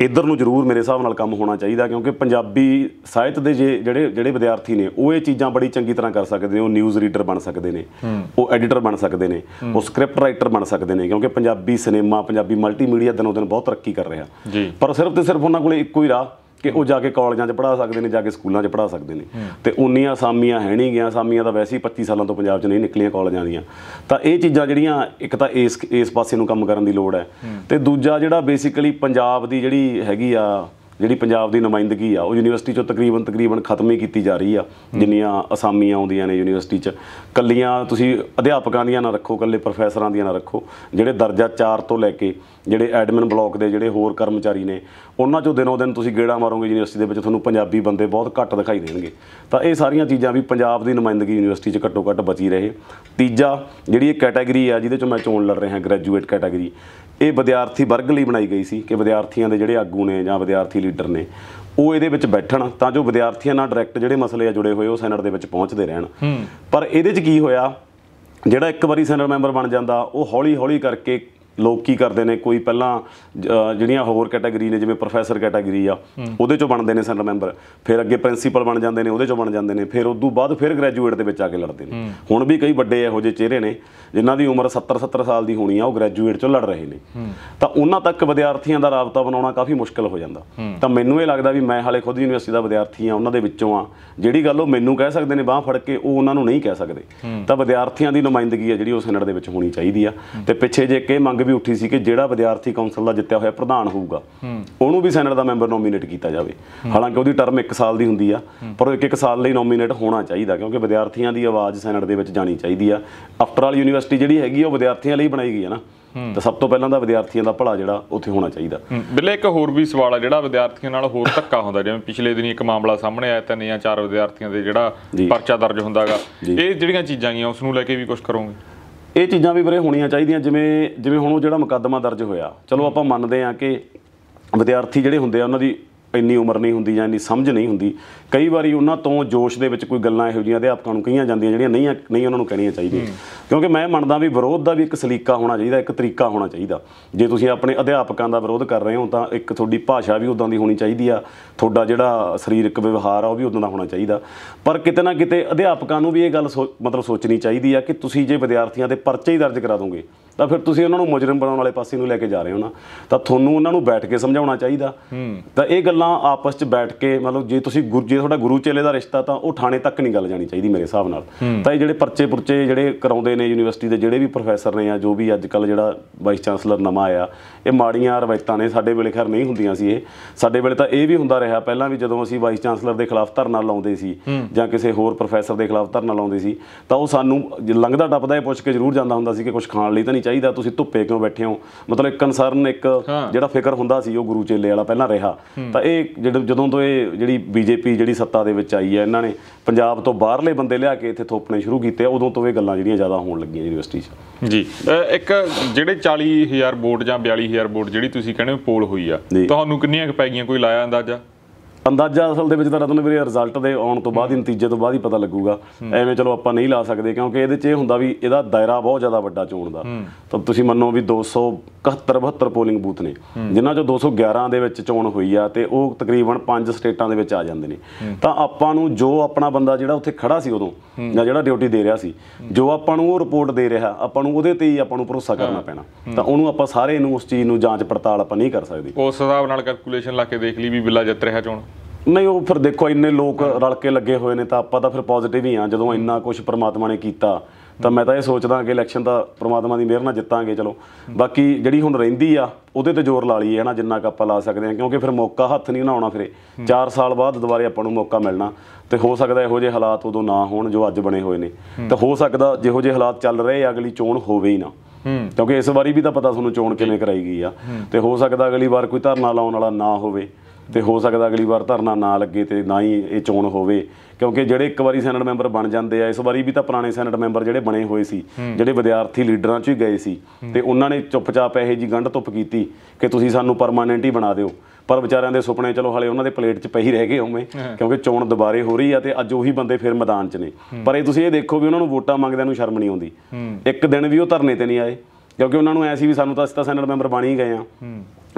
ਇਧਰ ਨੂੰ ਜ਼ਰੂਰ ਮੇਰੇ ਹਿਸਾਬ ਨਾਲ ਕੰਮ ਹੋਣਾ ਚਾਹੀਦਾ ਕਿਉਂਕਿ ਪੰਜਾਬੀ ਸਾਹਿਤ ਦੇ ਜੇ ਜਿਹੜੇ ਜਿਹੜੇ ਵਿਦਿਆਰਥੀ ਨੇ ਉਹ ਇਹ ਚੀਜ਼ਾਂ ਬੜੀ ਚੰਗੀ ਤਰ੍ਹਾਂ ਕਰ ਸਕਦੇ ਨੇ ਉਹ ਨਿਊਜ਼ ਰੀਡਰ ਬਣ ਸਕਦੇ ਨੇ ਉਹ ਐਡੀਟਰ ਬਣ ਸਕਦੇ ਨੇ ਉਹ ਸਕ੍ਰਿਪਟ ਰਾਈਟਰ ਬਣ ਸਕਦੇ ਨੇ ਕਿਉਂਕਿ ਪੰਜਾਬੀ ਸਿਨੇਮਾ ਪੰਜਾਬੀ ਮਲਟੀਮੀਡੀਆ ਦਿਨੋਂ ਦਿਨ ਬਹੁਤ ਤਰੱਕੀ ਕਰ ਰਿਹਾ ਪਰ ਸਿਰਫ ਤੇ ਸਿਰਫ ਉਹਨਾਂ ਕੋਲੇ ਇੱਕੋ ਹੀ ਰਾਹ ਕਿ ਉਹ ਜਾ ਕੇ ਕਾਲਜਾਂ 'ਚ ਪੜਾ ਸਕਦੇ ਨੇ ਜਾ ਕੇ ਸਕੂਲਾਂ 'ਚ ਪੜਾ ਸਕਦੇ ਨੇ ਤੇ ਉਨੀਆਂ ਆਸਾਮੀਆਂ ਹੈ ਨਹੀਂ ਗਿਆ ਆਸਾਮੀਆਂ ਤਾਂ ਵੈਸੇ ਹੀ 25 ਸਾਲਾਂ ਤੋਂ ਪੰਜਾਬ 'ਚ ਨਹੀਂ ਨਿਕਲੀਆਂ ਕਾਲਜਾਂ ਦੀਆਂ ਤਾਂ ਇਹ ਚੀਜ਼ਾਂ ਜਿਹੜੀਆਂ ਇੱਕ ਤਾਂ ਇਸ ਇਸ ਪਾਸੇ ਨੂੰ ਕੰਮ ਕਰਨ ਦੀ ਲੋੜ ਹੈ ਤੇ ਦੂਜਾ ਜਿਹੜਾ ਬੇਸਿਕਲੀ ਪੰਜਾਬ ਦੀ ਜਿਹੜੀ ਹੈਗੀ ਆ ਜਿਹੜੀ ਪੰਜਾਬ ਦੀ ਨੁਮਾਇੰਦਗੀ ਆ ਉਹ ਯੂਨੀਵਰਸਿਟੀ ਚੋਂ ਤਕਰੀਬਨ ਤਕਰੀਬਨ ਖਤਮ ਹੀ ਕੀਤੀ ਜਾ ਰਹੀ ਆ ਜਿੰਨੀਆਂ ਅਸਾਮੀਆਂ ਆਉਂਦੀਆਂ ਨੇ ਯੂਨੀਵਰਸਿਟੀ 'ਚ ਕੱਲੀਆਂ ਤੁਸੀਂ ਅਧਿਆਪਕਾਂ ਦੀਆਂ ਨਾ ਰੱਖੋ ਕੱਲੇ ਪ੍ਰੋਫੈਸਰਾਂ ਦੀਆਂ ਨਾ ਰੱਖੋ ਜਿਹੜੇ ਦਰਜਾ 4 ਤੋਂ ਲੈ ਕੇ ਜਿਹੜੇ ਐਡਮਿਨ ਬਲਾਕ ਦੇ ਜਿਹੜੇ ਹੋਰ ਕਰਮਚਾਰੀ ਨੇ ਉਹਨਾਂ 'ਚੋਂ ਦਿਨੋਂ ਦਿਨ ਤੁਸੀਂ ਗੇੜਾ ਮਾਰੋਗੇ ਯੂਨੀਵਰਸਿਟੀ ਦੇ ਵਿੱਚ ਤੁਹਾਨੂੰ ਪੰਜਾਬੀ ਬੰਦੇ ਬਹੁਤ ਘੱਟ ਦਿਖਾਈ ਦੇਣਗੇ ਤਾਂ ਇਹ ਸਾਰੀਆਂ ਚੀਜ਼ਾਂ ਵੀ ਪੰਜਾਬ ਦੀ ਨੁਮਾਇੰਦਗੀ ਯੂਨੀਵਰਸਿਟੀ 'ਚ ਘੱਟੋ ਘੱਟ ਬਚੀ ਰਹੇ ਤੀਜਾ ਜਿਹੜੀ ਇਹ ਕੈਟਾਗਰੀ ਆ ਜਿਹਦੇ ਚੋਂ ਮੈਂ ਚੋਣ ਲੜ ਰਿਹਾ ਗ੍ਰੈਜੂਏਟ ਕੈਟਾਗਰੀ ਇਹ ਵਿਦਿਆਰਥੀ ਵਰਗ ਲਈ ਬਣਾਈ ਗਈ ਸੀ ਕਿ ਵਿਦਿਆਰਥੀਆਂ ਦੇ ਜਿਹੜੇ ਆਗੂ ਨੇ ਜਾਂ ਵਿਦਿਆਰਥੀ ਲੀਡਰ ਨੇ ਉਹ ਇਹਦੇ ਵਿੱਚ ਬੈਠਣ ਤਾਂ ਜੋ ਵਿਦਿਆਰਥੀਆਂ ਨਾਲ ਡਾਇਰੈਕਟ ਜਿਹੜੇ ਮਸਲੇ ਆ ਜੁੜੇ ਹੋਏ ਉਹ ਸੈਨੇਟ ਦੇ ਵਿੱਚ ਪਹੁੰਚਦੇ ਰਹਿਣ ਪਰ ਇਹਦੇ 'ਚ ਕੀ ਹੋਇਆ ਜਿਹੜਾ ਇੱਕ ਵਾਰੀ ਸੈਨੇਟ ਮੈਂਬਰ ਬਣ ਜਾਂਦਾ ਉਹ ਹੌਲੀ ਹੌਲੀ ਕਰਕੇ ਲੋਕ ਕੀ ਕਰਦੇ ਨੇ ਕੋਈ ਪਹਿਲਾਂ ਜਿਹੜੀਆਂ ਹੋਰ ਕੈਟਾਗਰੀ ਨੇ ਜਿਵੇਂ ਪ੍ਰੋਫੈਸਰ ਕੈਟਾਗਰੀ ਆ ਉਹਦੇ ਚੋਂ ਬਣਦੇ ਨੇ ਸੈਨਲ ਮੈਂਬਰ ਫਿਰ ਅੱਗੇ ਪ੍ਰਿੰਸੀਪਲ ਬਣ ਜਾਂਦੇ ਨੇ ਉਹਦੇ ਚੋਂ ਬਣ ਜਾਂਦੇ ਨੇ ਫਿਰ ਉਸ ਤੋਂ ਬਾਅਦ ਫਿਰ ਗ੍ਰੈਜੂਏਟ ਦੇ ਵਿੱਚ ਆ ਕੇ ਲੜਦੇ ਨੇ ਹੁਣ ਵੀ ਕਈ ਵੱਡੇ ਇਹੋ ਜਿਹੇ ਚਿਹਰੇ ਨੇ ਜਿਨ੍ਹਾਂ ਦੀ ਉਮਰ 70 70 ਸਾਲ ਦੀ ਹੋਣੀ ਆ ਉਹ ਗ੍ਰੈਜੂਏਟ ਚੋਂ ਲੜ ਰਹੇ ਨੇ ਤਾਂ ਉਹਨਾਂ ਤੱਕ ਵਿਦਿਆਰਥੀਆਂ ਦਾ ਰਾਬਤਾ ਬਣਾਉਣਾ ਕਾਫੀ ਮੁਸ਼ਕਲ ਹੋ ਜਾਂਦਾ ਤਾਂ ਮੈਨੂੰ ਇਹ ਲੱਗਦਾ ਵੀ ਮੈਂ ਹਾਲੇ ਖੁਦ ਯੂਨੀਵਰਸਿਟੀ ਦਾ ਵਿਦਿਆਰਥੀ ਆ ਉਹਨਾਂ ਦੇ ਵਿੱਚੋਂ ਆ ਜਿਹੜੀ ਗੱਲ ਉਹ ਮੈਨੂੰ ਕਹਿ ਸਕਦੇ ਨੇ ਬਾਹ ਫੜ ਕੇ ਉਹ ਉਹਨਾਂ ਨੂੰ ਨਹੀਂ ਕਹਿ ਸਕਦੇ ਤਾਂ ਵਿਦਿਆਰਥੀਆਂ ਦੀ ਨੁਮਾਇੰਦਗੀ ਆ ਜਿਹੜੀ ਉਹ ਸੈਨੇਟ ਦੇ ਵਿੱਚ ਹੋਣੀ ਚਾਹੀਦੀ ਆ ਤੇ ਪਿੱਛੇ ਜੇ ਕਿ ਮੰਗ ਵੀ ਉੱਠੀ ਸੀ ਕਿ ਜਿਹੜਾ ਵਿਦਿਆਰਥੀ ਕੌਂਸਲ ਦਾ ਜਿੱਤਿਆ ਹੋਇਆ ਪ੍ਰਧਾਨ ਹੋਊਗਾ ਉਹਨੂੰ ਵੀ ਸੈਨੇਟ ਦਾ ਮੈਂਬਰ ਨੋਮੀਨੇਟ ਕੀਤਾ ਜਾਵੇ ਹਾਲਾਂਕਿ ਉਹਦੀ ਟਰਮ 1 ਸਾਲ ਦੀ ਹੁੰਦੀ ਆ ਪਰ ਇੱਕ ਇੱਕ ਸਾਲ ਲਈ ਨੋਮੀਨੇਟ ਹੋਣਾ ਚਾਹੀਦਾ ਕਿਉਂਕਿ ਵਿਦਿਆਰਥੀਆਂ ਦੀ ਆਵਾਜ਼ ਸੈਨੇਟ ਦੇ ਵਿੱਚ ਜਾਣੀ ਚਾਹੀਦੀ ਆ ਆਫਟਰ ਆਲ ਯੂਨੀਵਰਸਿਟੀ ਜਿਹੜੀ ਹੈਗੀ ਉਹ ਵਿਦਿਆਰਥੀਆਂ ਲਈ ਬਣਾਈ ਗਈ ਹੈ ਨਾ ਤਾਂ ਸਭ ਤੋਂ ਪਹਿਲਾਂ ਤਾਂ ਵਿਦਿਆਰਥੀਆਂ ਦਾ ਭਲਾ ਜਿਹੜਾ ਉੱਥੇ ਹੋਣਾ ਚਾਹੀਦਾ ਬਿੱਲੇ ਇੱਕ ਹੋਰ ਵੀ ਸਵਾਲ ਆ ਜਿਹੜਾ ਵਿਦਿਆਰਥੀਆਂ ਨਾਲ ਹੋਰ ਧੱਕਾ ਹੁੰਦਾ ਜਿਵੇਂ ਪਿਛਲੇ ਦਿਨੀ ਇੱਕ ਮਾਮਲਾ ਸਾਹਮਣੇ ਆਇਆ ਤਿੰਨ ਜਾਂ ਚਾਰ ਵਿਦਿਆਰਥੀਆਂ ਦੇ ਜਿਹੜਾ ਪਰਚਾ ਦਰਜ ਹੁੰਦਾਗਾ ਇਹ ਜਿਹੜੀਆਂ ਚੀਜ਼ਾਂ ਗੀਆਂ ਉਸ ਨੂੰ ਲੈ ਕੇ ਵੀ ਕੁਝ ਕਰੋਗੇ ਇਹ ਚੀਜ਼ਾਂ ਵੀ ਬਰੇ ਹੋਣੀਆਂ ਚਾਹੀਦੀਆਂ ਜਿਵੇਂ ਜਿਵੇਂ ਹੁਣ ਉਹ ਜਿਹੜਾ ਮੁਕੱਦਮਾ ਦਰਜ ਹੋਇਆ ਚਲੋ ਆਪਾਂ ਮੰਨਦੇ ਆ ਕਿ ਵਿਦਿਆਰਥੀ ਜਿਹੜੇ ਹੁੰਦੇ ਆ ਉਹਨਾਂ ਦੀ ਇੰਨੀ ਉਮਰ ਨਹੀਂ ਹੁੰਦੀ ਜਾਂ ਇੰਨੀ ਸਮਝ ਨਹੀਂ ਹੁੰਦੀ ਕਈ ਵਾਰੀ ਉਹਨਾਂ ਤੋਂ ਜੋਸ਼ ਦੇ ਵਿੱਚ ਕੋਈ ਗੱਲਾਂ ਇਹੋ ਜਿਹੀਆਂ ਅਧਿਆਪਕਾਂ ਨੂੰ ਕਹੀਆਂ ਜਾਂਦੀਆਂ ਜਿਹੜੀਆਂ ਨਹੀਂ ਨਹੀਂ ਉਹਨਾਂ ਨੂੰ ਕਹਿਣੀਆਂ ਚਾਹੀਦੀਆਂ ਕਿਉਂਕਿ ਮੈਂ ਮੰਨਦਾ ਵੀ ਵਿਰੋਧ ਦਾ ਵੀ ਇੱਕ ਸਲੀਕਾ ਹੋਣਾ ਚਾਹੀਦਾ ਇੱਕ ਤਰੀਕਾ ਹੋਣਾ ਚਾਹੀਦਾ ਜੇ ਤੁਸੀਂ ਆਪਣੇ ਅਧਿਆਪਕਾਂ ਦਾ ਵਿਰੋਧ ਕਰ ਰਹੇ ਹੋ ਤਾਂ ਇੱਕ ਤੁਹਾਡੀ ਭਾਸ਼ਾ ਵੀ ਉਦਾਂ ਦੀ ਹੋਣੀ ਚਾਹੀਦੀ ਆ ਤੁਹਾਡਾ ਜਿਹੜਾ ਸਰੀਰਕ ਵਿਵਹਾਰ ਆ ਉਹ ਵੀ ਉਦਾਂ ਦਾ ਹੋਣਾ ਚਾਹੀਦਾ ਪਰ ਕਿਤੇ ਨਾ ਕਿਤੇ ਅਧਿਆਪਕਾਂ ਨੂੰ ਵੀ ਇਹ ਗੱਲ ਮਤਲਬ ਸੋਚਣੀ ਚਾਹੀਦੀ ਆ ਕਿ ਤੁਸੀਂ ਜੇ ਵਿਦਿਆਰਥੀਆਂ ਦੇ ਪਰਚੇ ਹੀ ਦਰਜ ਕਰਾ ਦੋਗੇ ਤਾਂ ਫਿਰ ਤੁਸੀਂ ਉਹਨਾਂ ਨੂੰ ਮੁਜਰਮ ਬਣਾਉਣ ਵਾਲੇ ਪਾਸੇ ਨੂੰ ਲੈ ਕੇ ਜਾ ਰਹੇ ਹੋ ਨਾ ਤਾਂ ਤੁਹਾਨੂੰ ਉਹਨਾਂ ਨੂੰ ਬੈਠ ਕੇ ਸਮਝਾਉਣਾ ਚਾਹੀਦਾ ਤਾਂ ਇਹ ਗੱਲਾਂ ਆਪਸ 'ਚ ਬੈਠ ਕੇ ਮਤਲਬ ਜੇ ਤੁਸੀਂ ਗੁਰਜੇ ਤੁਹਾਡਾ ਗੁਰੂ ਚੇਲੇ ਦਾ ਰਿਸ਼ਤਾ ਤਾਂ ਉਹ ਥਾਣੇ ਤੱਕ ਨਹੀਂ ਗੱਲ ਜਾਣੀ ਚਾਹੀਦੀ ਮੇਰੇ ਹਿਸਾਬ ਨਾਲ ਤਾਂ ਇਹ ਜਿਹੜੇ ਪਰਚੇ ਪੁਰਚੇ ਜਿਹੜੇ ਕਰਾਉਂਦੇ ਨੇ ਯੂਨੀਵਰਸਿਟੀ ਦੇ ਜਿਹੜੇ ਵੀ ਪ੍ਰੋਫੈਸਰ ਨੇ ਆ ਜੋ ਵੀ ਅੱਜ ਕੱਲ ਜਿਹੜਾ ਵਾਈਸ ਚਾਂਸਲਰ ਨਵਾਂ ਆਇਆ ਇਹ ਮਾੜੀਆਂ ਰਵਾਇਤਾਂ ਨੇ ਸਾਡੇ ਵੇਲੇ ਖਰ ਨਹੀਂ ਹੁੰਦੀਆਂ ਸੀ ਇਹ ਸਾਡੇ ਵੇਲੇ ਤਾਂ ਇਹ ਵੀ ਹੁੰਦਾ ਰਿਹਾ ਪਹਿਲਾਂ ਵੀ ਜਦੋਂ ਅਸੀਂ ਵਾਈਸ ਚਾਂਸਲਰ ਦੇ ਖਿਲਾਫ ਧਰਨਾ ਲਾਉਂਦੇ ਸੀ ਜਾਂ ਕਿਸੇ ਹੋਰ ਪ੍ਰੋਫੈਸਰ ਦੇ ਖਿਲਾਫ ਧਰਨਾ ਲਾਉਂਦੇ ਸੀ ਤਾਂ ਉਹ ਸਾਨੂੰ ਲੰਘਦਾ ਟੱਪਦਾ ਇਹ ਪੁੱਛ ਕੇ ਜ਼ਰੂਰ ਜਾਂਦਾ ਹੁੰਦਾ ਸੀ ਕਿ ਕੁਝ ਖਾਣ ਲਈ ਤਾਂ ਨਹੀਂ ਚਾਹੀਦਾ ਤੁਸੀਂ ਧੁੱਪੇ ਕਿਉਂ ਬੈਠੇ ਹੋ ਮਤਲਬ ਇੱਕ ਕਨਸਰਨ ਇੱਕ ਜਿਹੜਾ ਫਿਕਰ ਹੁੰਦਾ ਸੀ ਉਹ ਗੁਰੂ ਚੇਲੇ ਵਾਲਾ ਪਹਿਲਾਂ ਰਿਹਾ ਤਾਂ ਇਹ ਜਦੋਂ ਤੋਂ ਇਹ ਜਿਹੜੀ ਬੀਜੇਪੀ ਜਿਹੜੀ ਸੱਤਾ ਦੇ ਵਿੱਚ ਆਈ ਹੈ ਇਹਨਾਂ ਨੇ ਪੰਜਾਬ ਤੋਂ ਬਾਹਰਲੇ ਬੰਦੇ ਲਿਆ ਕੇ ਇੱਥੇ ਥੋਪਣੇ ਸ਼ੁਰੂ ਕੀਤੇ ਉਦੋਂ ਤੋਂ ਇਹ ਗੱਲਾਂ ਜਿਹੜੀਆਂ ਜ਼ਿਆਦਾ ਹੋਣ ਲੱਗੀਆਂ ਯੂਨੀਵਰਸਿਟੀ 'ਚ ਜੀ ਇੱਕ ਜਿਹੜੇ 40000 ਵੋਟ ਜਾਂ 42000 ਵੋਟ ਜਿਹੜੀ ਤੁਸੀਂ ਕਹਿੰਦੇ ਹੋ ਪੋਲ ਹੋਈ ਆ ਤੁਹਾਨੂੰ ਕਿੰਨੀਆਂ ਕੁ ਪੈ ਗਈਆਂ ਕੋਈ ਲਾਇਆ ਅੰਦਾਜ਼ਾ ਅੰਦਾਜ਼ਾ ਅਸਲ ਦੇ ਵਿੱਚ ਤਾਂ ਰਤਨ ਵੀਰੇ ਰਿਜ਼ਲਟ ਦੇ ਆਉਣ ਤੋਂ ਬਾਅਦ ਹੀ ਨਤੀਜੇ ਤੋਂ ਬਾਅਦ ਹੀ ਪਤਾ ਲੱਗੂਗਾ ਐਵੇਂ ਚਲੋ ਆਪਾਂ ਨਹੀਂ ਲਾ ਸਕਦੇ ਕਿਉਂਕਿ ਇਹਦੇ 'ਚ ਇਹ ਹੁੰਦਾ ਵੀ ਇਹਦਾ ਦਾਇਰਾ ਬਹੁਤ ਜ਼ਿਆਦਾ ਵੱਡਾ ਚੋਣ ਦਾ ਤਾਂ ਤੁਸੀਂ ਮੰਨੋ ਵੀ 271 72 ਪੋਲਿੰਗ ਬੂਥ ਨੇ ਜਿਨ੍ਹਾਂ 'ਚ 211 ਦੇ ਵਿੱਚ ਚੋਣ ਹੋਈ ਆ ਤੇ ਉਹ ਤਕਰੀਬਨ 5 ਸਟੇਟਾਂ ਦੇ ਵਿੱਚ ਆ ਜਾਂਦੇ ਨੇ ਤਾਂ ਆਪਾਂ ਨੂੰ ਜੋ ਆਪਣਾ ਬੰਦਾ ਜਿਹੜਾ ਉੱਥੇ ਖੜਾ ਸੀ ਉਦੋਂ ਜਾਂ ਜਿਹੜਾ ਡਿਊਟੀ ਦੇ ਰਿਹਾ ਸੀ ਜੋ ਆਪਾਂ ਨੂੰ ਉਹ ਰਿਪੋਰਟ ਦੇ ਰਿਹਾ ਆਪਾਂ ਨੂੰ ਉਹਦੇ ਤੇ ਹੀ ਆਪਾਂ ਨੂੰ ਭਰੋਸਾ ਕਰਨਾ ਪੈਣਾ ਤਾਂ ਉਹਨੂੰ ਆਪਾਂ ਸਾਰੇ ਨੂੰ ਉਸ ਚੀਜ਼ ਨੂੰ ਜਾਂਚ ਪੜਤਾਲ ਆਪਾਂ ਨਹੀਂ ਕਰ ਸਕਦੇ ਉਸ ਹਿਸਾਬ ਨਾਲ ਕੈਲਕੂਲੇਸ਼ਨ ਲਾ ਕੇ ਦੇਖ ਲਈ ਵੀ ਬਿੱਲਾ ਜਿੱਤ ਰਿਹਾ ਚੋਣ ਨਹੀਂ ਉਹ ਫਿਰ ਦੇਖੋ ਇੰਨੇ ਲੋਕ ਰਲ ਕੇ ਲੱਗੇ ਹੋਏ ਨੇ ਤਾਂ ਆਪਾਂ ਤਾਂ ਫਿਰ ਪੋਜ਼ਿਟਿਵ ਹੀ ਆ ਜਦੋਂ ਇੰਨਾ ਕੁਝ ਪ੍ਰਮਾਤਮਾ ਨੇ ਕੀਤਾ ਤਾਂ ਮੈਂ ਤਾਂ ਇਹ ਸੋਚਦਾ ਕਿ ਇਲੈਕਸ਼ਨ ਤਾਂ ਪ੍ਰਮਾਤਮਾ ਦੀ ਮਿਹਰ ਨਾਲ ਜਿੱਤਾਂਗੇ ਚਲੋ ਬਾਕੀ ਜਿਹੜੀ ਹੁਣ ਰਹਿੰਦੀ ਆ ਉਹਦੇ ਤੇ ਜ਼ੋਰ ਲਾ ਲਈਏ ਹਨਾ ਜਿੰਨਾ ਕ ਆਪਾਂ ਲਾ ਸਕਦੇ ਆ ਕਿਉਂਕਿ ਫਿਰ ਮੌਕਾ ਹੱਥ ਨਹੀਂ ਨਾਉਣਾ ਆਉਣਾ ਫਿਰੇ 4 ਸਾਲ ਬਾਅਦ ਦੁਬਾਰੇ ਆਪਾਂ ਨੂੰ ਮੌਕਾ ਮਿਲਣਾ ਤੇ ਹੋ ਸਕਦਾ ਇਹੋ ਜਿਹੇ ਹਾਲਾਤ ਉਦੋਂ ਨਾ ਹੋਣ ਜੋ ਅੱਜ ਬਣੇ ਹੋਏ ਨੇ ਤਾਂ ਹੋ ਸਕਦਾ ਜਿਹੋ ਜਿਹੇ ਹਾਲਾਤ ਚੱਲ ਰਹੇ ਆ ਅਗਲੀ ਚੋਣ ਹੋਵੇ ਹੀ ਨਾ ਕਿਉਂਕਿ ਇਸ ਵਾਰੀ ਵੀ ਤਾਂ ਪਤਾ ਤੁਹਾਨੂੰ ਚੋਣ ਕਿਵੇਂ ਕਰਾਈ ਗਈ ਆ ਤੇ ਹੋ ਸਕਦਾ ਅਗਲੀ ਵਾਰ ਕੋਈ ਧਰਨਾ ਲਾਉਣ ਵਾਲਾ ਨਾ ਹੋਵੇ ਤੇ ਹੋ ਸਕਦਾ ਅਗਲੀ ਵਾਰ ਧਰਨਾ ਨਾ ਲੱਗੇ ਤੇ ਨਾ ਹੀ ਇਹ ਚੋਣ ਹੋਵੇ ਕਿਉਂਕਿ ਜਿਹੜੇ ਇੱਕ ਵਾਰੀ ਸੈਨੇਟ ਮੈਂਬਰ ਬਣ ਜਾਂਦੇ ਆ ਇਸ ਵਾਰੀ ਵੀ ਤਾਂ ਪੁਰਾਣੇ ਸੈਨੇਟ ਮੈਂਬਰ ਜਿਹੜੇ ਬਣੇ ਹੋਏ ਸੀ ਜਿਹੜੇ ਵਿਦਿਆਰਥੀ ਲੀਡਰਾਂ 'ਚ ਹੀ ਗਏ ਸੀ ਤੇ ਉਹਨਾਂ ਨੇ ਚੁੱਪਚਾਪ ਇਹ ਜੀ ਗੰਢ ਧੁੱਪ ਕੀਤੀ ਕਿ ਤੁਸੀਂ ਸਾਨੂੰ ਪਰਮਾਨੈਂਟ ਹੀ ਬਣਾ ਦਿਓ ਪਰ ਵਿਚਾਰਿਆਂ ਦੇ ਸੁਪਨੇ ਚਲੋ ਹਾਲੇ ਉਹਨਾਂ ਦੇ ਪਲੇਟ 'ਚ ਪਈ ਰਹਿ ਗਏ ਹੋਵੇਂ ਕਿਉਂਕਿ ਚੋਣ ਦੁਬਾਰੇ ਹੋ ਰਹੀ ਆ ਤੇ ਅੱਜ ਉਹੀ ਬੰਦੇ ਫਿਰ ਮੈਦਾਨ 'ਚ ਨੇ ਪਰ ਇਹ ਤੁਸੀਂ ਇਹ ਦੇਖੋ ਵੀ ਉਹਨਾਂ ਨੂੰ ਵੋਟਾਂ ਮੰਗਦਿਆਂ ਨੂੰ ਸ਼ਰਮ ਨਹੀਂ ਆਉਂਦੀ ਇੱਕ ਦਿਨ ਵੀ ਉਹ ਧਰਨੇ ਤੇ ਨਹੀਂ ਆਏ ਕਿਉਂਕਿ ਉਹਨਾਂ ਨੂੰ ਐ ਸੀ ਵੀ ਸਾਨੂੰ ਤਾਂ ਅਸੀਂ ਤਾਂ ਸੈਨੇਟ ਮੈਂਬਰ ਬਣ ਹੀ ਗਏ ਆ